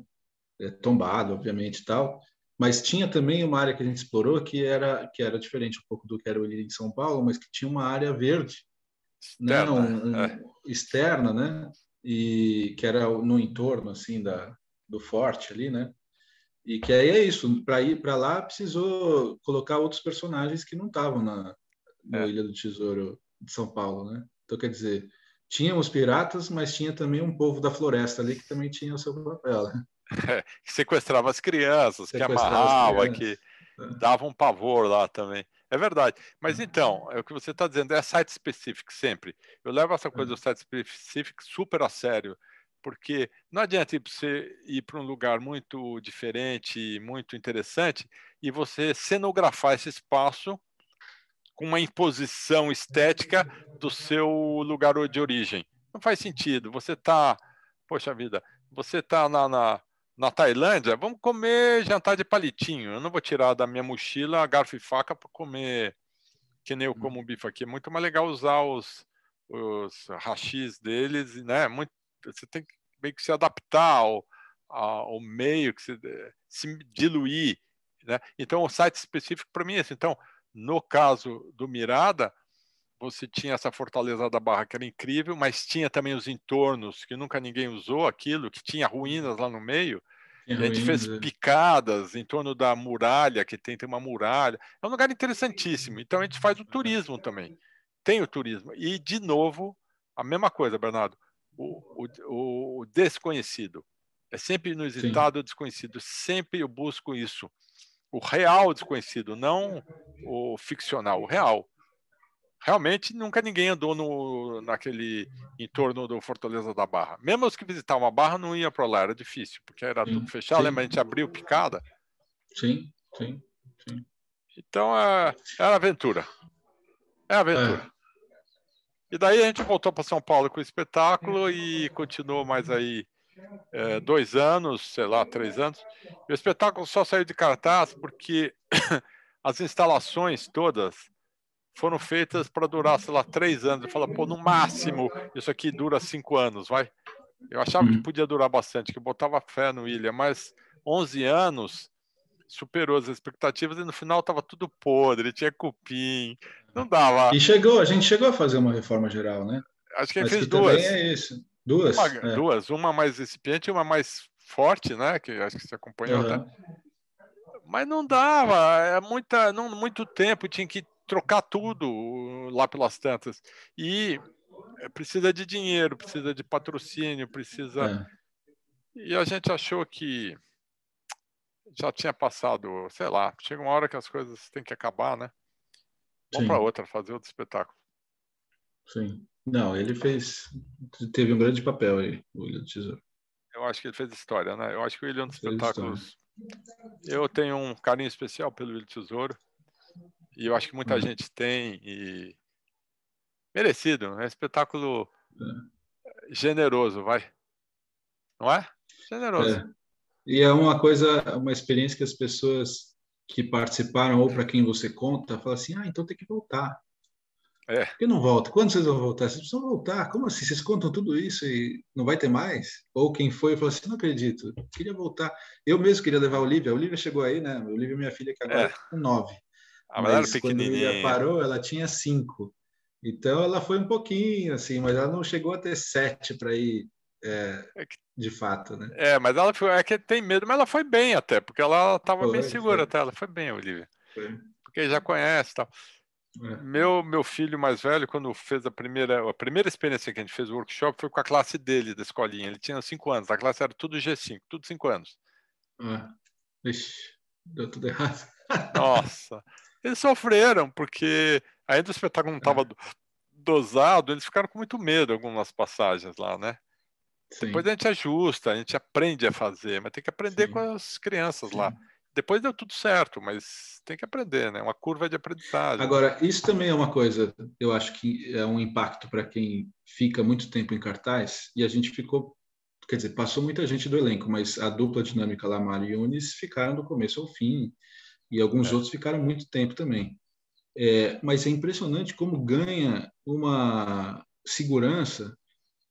É tombado, obviamente, tal mas tinha também uma área que a gente explorou que era que era diferente um pouco do que era ali em São Paulo, mas que tinha uma área verde, né, externa, né? Um, é. externa, né? E que era no entorno assim da do forte ali, né? E que aí é isso, para ir para lá precisou colocar outros personagens que não estavam na é. Ilha do Tesouro de São Paulo, né? Então quer dizer, tinha os piratas, mas tinha também um povo da floresta ali que também tinha o seu papel. Né. que sequestrava as crianças, sequestrava que amarrava, crianças. que é. dava um pavor lá também. É verdade. Mas uhum. então, é o que você está dizendo, é site específico sempre. Eu levo essa coisa do é. site específico super a sério, porque não adianta você ir para um lugar muito diferente, muito interessante, e você cenografar esse espaço com uma imposição estética do seu lugar de origem. Não faz sentido. Você está, poxa vida, você está na, na, na Tailândia, vamos comer jantar de palitinho. Eu não vou tirar da minha mochila garfo e faca para comer, que nem eu hum. como um bife aqui. É muito mais legal usar os, os rachis deles, né? Muito, você tem que meio que se adaptar ao, ao meio, que se, se diluir. Né? Então, o site específico para mim é esse. Então, no caso do Mirada, você tinha essa fortaleza da Barra que era incrível, mas tinha também os entornos que nunca ninguém usou aquilo, que tinha ruínas lá no meio. a gente fez picadas em torno da muralha, que tem, tem uma muralha. É um lugar interessantíssimo. Então a gente faz o turismo também. Tem o turismo. E, de novo, a mesma coisa, Bernardo. O, o, o desconhecido. É sempre inusitado o desconhecido. Sempre eu busco isso. O real desconhecido, não o ficcional, o real realmente nunca ninguém andou no, naquele entorno do Fortaleza da Barra. Mesmo os que visitavam a Barra não iam para lá, era difícil, porque era sim, tudo fechado, sim. lembra? A gente abriu picada. Sim, sim, sim. Então é, era aventura. É aventura. É. E daí a gente voltou para São Paulo com o espetáculo hum. e continuou mais aí é, dois anos, sei lá, três anos. E o espetáculo só saiu de cartaz porque as instalações todas foram feitas para durar, sei lá, três anos. Eu falo pô, no máximo isso aqui dura cinco anos, vai. Eu achava que uhum. podia durar bastante, que botava fé no William, mas 11 anos superou as expectativas e no final estava tudo podre, tinha cupim, não dava. E chegou, a gente chegou a fazer uma reforma geral, né? Acho que mas fez que duas. é isso. Duas. Uma, é. Duas, uma mais recipiente e uma mais forte, né? Que acho que você acompanhou, uhum. Né? Até. Mas não dava, é muita, não, muito tempo, tinha que trocar tudo lá pelas tantas. E eh, precisa de dinheiro, precisa de patrocínio, precisa. É. E a gente achou que já tinha passado, sei lá, chega uma hora que as coisas têm que acabar, né? Vamos para outra, fazer outro espetáculo. Sim. Não, ele fez. Teve um grande papel aí, o William Tesouro. Eu acho que ele fez história, né? Eu acho que o William é dos Espetáculos. História. Eu tenho um carinho especial pelo William Tesouro. E eu acho que muita uhum. gente tem e merecido, né? é um espetáculo generoso, vai. Não é? Generoso. É. E é uma coisa, uma experiência que as pessoas que participaram ou para quem você conta, fala assim: "Ah, então tem que voltar". É. Por que não volta? Quando vocês vão voltar? Vocês precisam voltar. Como assim? Vocês contam tudo isso e não vai ter mais? Ou quem foi falou assim: não acredito, queria voltar. Eu mesmo queria levar a Olivia. A Olivia chegou aí, né? A Olivia é minha filha, que agora é com é nove. A ah, mas quando ela parou, ela tinha cinco. Então ela foi um pouquinho, assim, mas ela não chegou a ter sete para ir é, é de fato, né? É, mas ela foi, é que tem medo, mas ela foi bem até, porque ela estava bem segura foi. até, ela foi bem, Olivia. Foi. Porque já conhece tal. É. Meu, meu filho mais velho, quando fez a primeira, a primeira experiência que a gente fez o workshop, foi com a classe dele, da escolinha. Ele tinha cinco anos, a classe era tudo G5, tudo cinco anos. É. Ixi, deu tudo errado. Nossa! Eles sofreram, porque ainda o espetáculo não estava é. dosado, eles ficaram com muito medo algumas passagens lá, né? Sim. Depois a gente ajusta, a gente aprende a fazer, mas tem que aprender Sim. com as crianças Sim. lá. Depois deu tudo certo, mas tem que aprender, né? Uma curva de aprendizagem. Agora, isso também é uma coisa, eu acho que é um impacto para quem fica muito tempo em cartaz, e a gente ficou, quer dizer, passou muita gente do elenco, mas a dupla dinâmica lá, e Unis ficaram do começo ao fim. E alguns é. outros ficaram muito tempo também. É, mas é impressionante como ganha uma segurança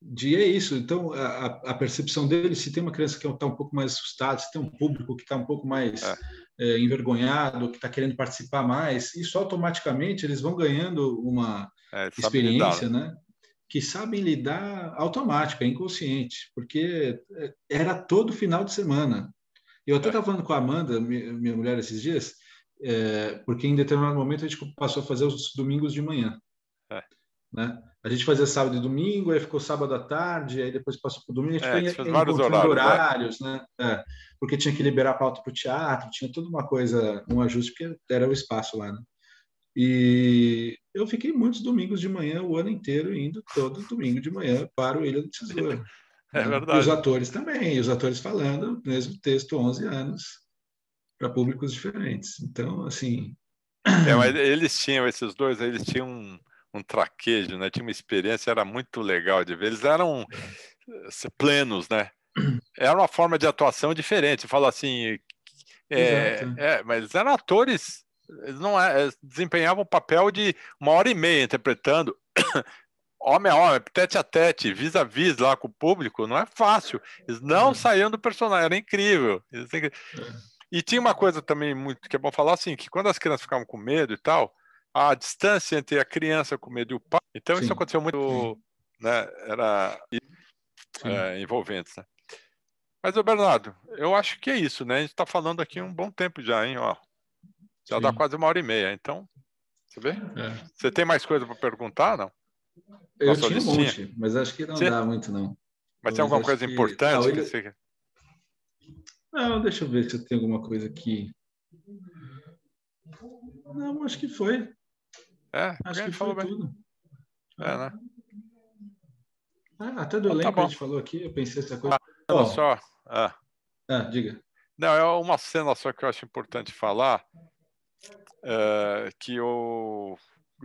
de é isso. Então, a, a percepção dele, se tem uma criança que está um pouco mais assustada, se tem um público que está um pouco mais é. É, envergonhado, que está querendo participar mais, isso automaticamente eles vão ganhando uma é, experiência, lidar, né? né? Que sabem lidar automática, é inconsciente, porque é, era todo final de semana. Eu até estava falando com a Amanda, minha mulher, esses dias, é, porque em determinado momento a gente passou a fazer os domingos de manhã. É. Né? A gente fazia sábado e domingo, aí ficou sábado à tarde, aí depois passou para o domingo, a gente é, foi a gente horários, horários, né? né? É, porque tinha que liberar a pauta para o teatro, tinha toda uma coisa, um ajuste, porque era o espaço lá, né? E eu fiquei muitos domingos de manhã, o ano inteiro, indo todo domingo de manhã para o Ilha do Tesouro. É né? verdade. E os atores também, os atores falando o mesmo texto 11 anos para públicos diferentes. Então, assim. É, mas eles tinham, esses dois, eles tinham um, um traquejo, né? Tinha uma experiência, era muito legal de ver. Eles eram eh, plenos, né? Era uma forma de atuação diferente. Fala assim, é, é, mas eram atores, eles não é, desempenhavam o papel de uma hora e meia interpretando homem a homem, tete a tete, vis a vis lá com o público, não é fácil. Eles não uhum. saíam do personagem, era incrível. É. E tinha uma coisa também muito que é bom falar assim, que quando as crianças ficavam com medo e tal, a distância entre a criança com medo e o pai. Então Sim. isso aconteceu muito, né? Era é, envolvente, né? Mas, ô Bernardo, eu acho que é isso, né? A gente está falando aqui um bom tempo já, hein? Ó, já Sim. dá quase uma hora e meia, então. Você vê? É. Você tem mais coisa para perguntar, não? Eu Nossa, tinha um monte, mas acho que não Sim. dá muito, não. Mas, mas tem alguma coisa que... importante não, que você... Não, deixa eu ver se eu tenho alguma coisa aqui. Não, acho que foi. É, acho que falou foi bem. tudo. É, né? Ah, até do então, tá elenco tá a gente falou aqui, eu pensei essa coisa. Ah, oh. só. Ah. ah. diga. Não, é uma cena só que eu acho importante falar, é, que eu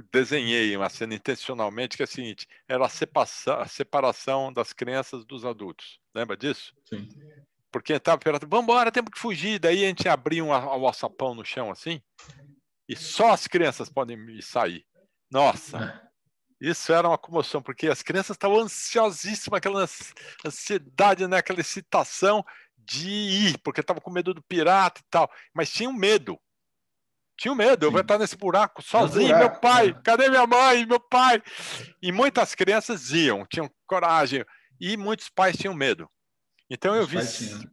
desenhei uma cena intencionalmente que é a seguinte: era a separação, a separação das crianças dos adultos. Lembra disso? Sim. Porque estava perguntando, vamos embora, temos que fugir. Daí a gente abria um alçapão no chão assim, e só as crianças podem sair. Nossa, isso era uma comoção, porque as crianças estavam ansiosíssimas, aquela ansiedade, né? aquela excitação de ir, porque estavam com medo do pirata e tal. Mas tinham medo, tinha medo, eu vou estar nesse buraco sozinho, buraco, meu pai, é. cadê minha mãe, meu pai? E muitas crianças iam, tinham coragem, e muitos pais tinham medo. Então eu Os vi né?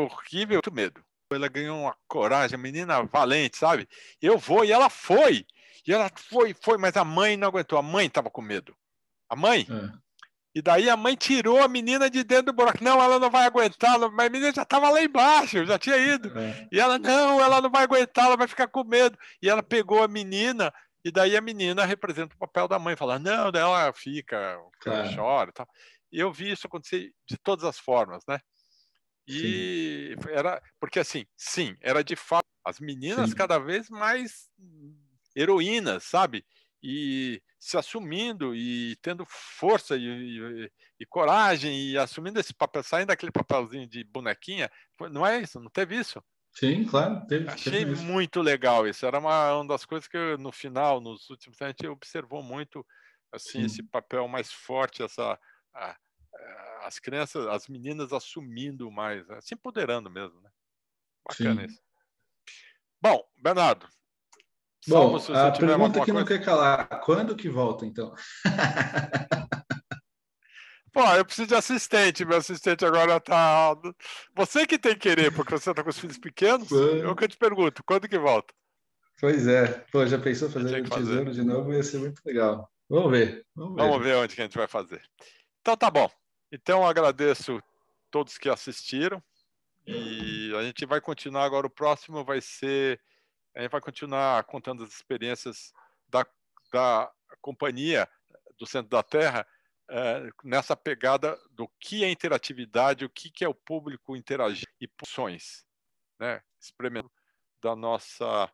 horrível muito medo. Ela ganhou uma coragem, menina valente, sabe? Eu vou, e ela foi. E ela foi, foi, mas a mãe não aguentou, a mãe estava com medo. A mãe é. E daí a mãe tirou a menina de dentro do buraco. Não, ela não vai aguentar. Mas a menina já estava lá embaixo, já tinha ido. É. E ela, não, ela não vai aguentar, ela vai ficar com medo. E ela pegou a menina, e daí a menina representa o papel da mãe, fala, não, ela fica, chora e tal. E eu vi isso acontecer de todas as formas, né? E sim. era, porque assim, sim, era de fato, as meninas sim. cada vez mais heroínas, sabe? E se assumindo e tendo força e, e, e, coragem e assumindo esse papel, saindo daquele papelzinho de bonequinha, não é isso? Não teve isso? Sim, claro, teve. Achei teve muito legal isso. Era uma, uma das coisas que eu, no final, nos últimos anos, a gente observou muito assim esse papel mais forte, essa a, as crianças, as meninas assumindo mais, né? se empoderando mesmo, né? Bacana Sim. isso. Bom, Bernardo, Bom, a pergunta que coisa... não quer calar, quando que volta, então? Pô, eu preciso de assistente, meu assistente agora está. Você que tem que querer, porque você está com os filhos pequenos, quando... É eu que te pergunto, quando que volta? Pois é, pô, já pensou fazer o fazer. tesouro de novo? Ia ser muito legal. Vamos ver. Vamos ver, ver onde que a gente vai fazer. Então tá bom. Então agradeço todos que assistiram e a gente vai continuar agora. O próximo vai ser a gente vai continuar contando as experiências da, da companhia do Centro da Terra é, nessa pegada do que é interatividade, o que, que é o público interagir e pulsões, né? experimentando da nossa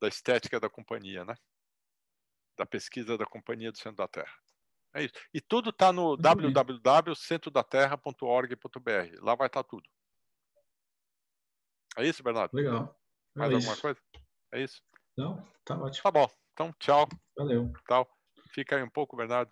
da estética da companhia, né? da pesquisa da companhia do Centro da Terra. É isso. E tudo está no www.centrodaterra.org.br. Lá vai estar tá tudo. É isso, Bernardo? Legal. Mais é alguma isso. coisa? É isso? Não, tá ótimo. Tá bom. Então, tchau. Valeu. Tchau. Fica aí um pouco, Bernardo.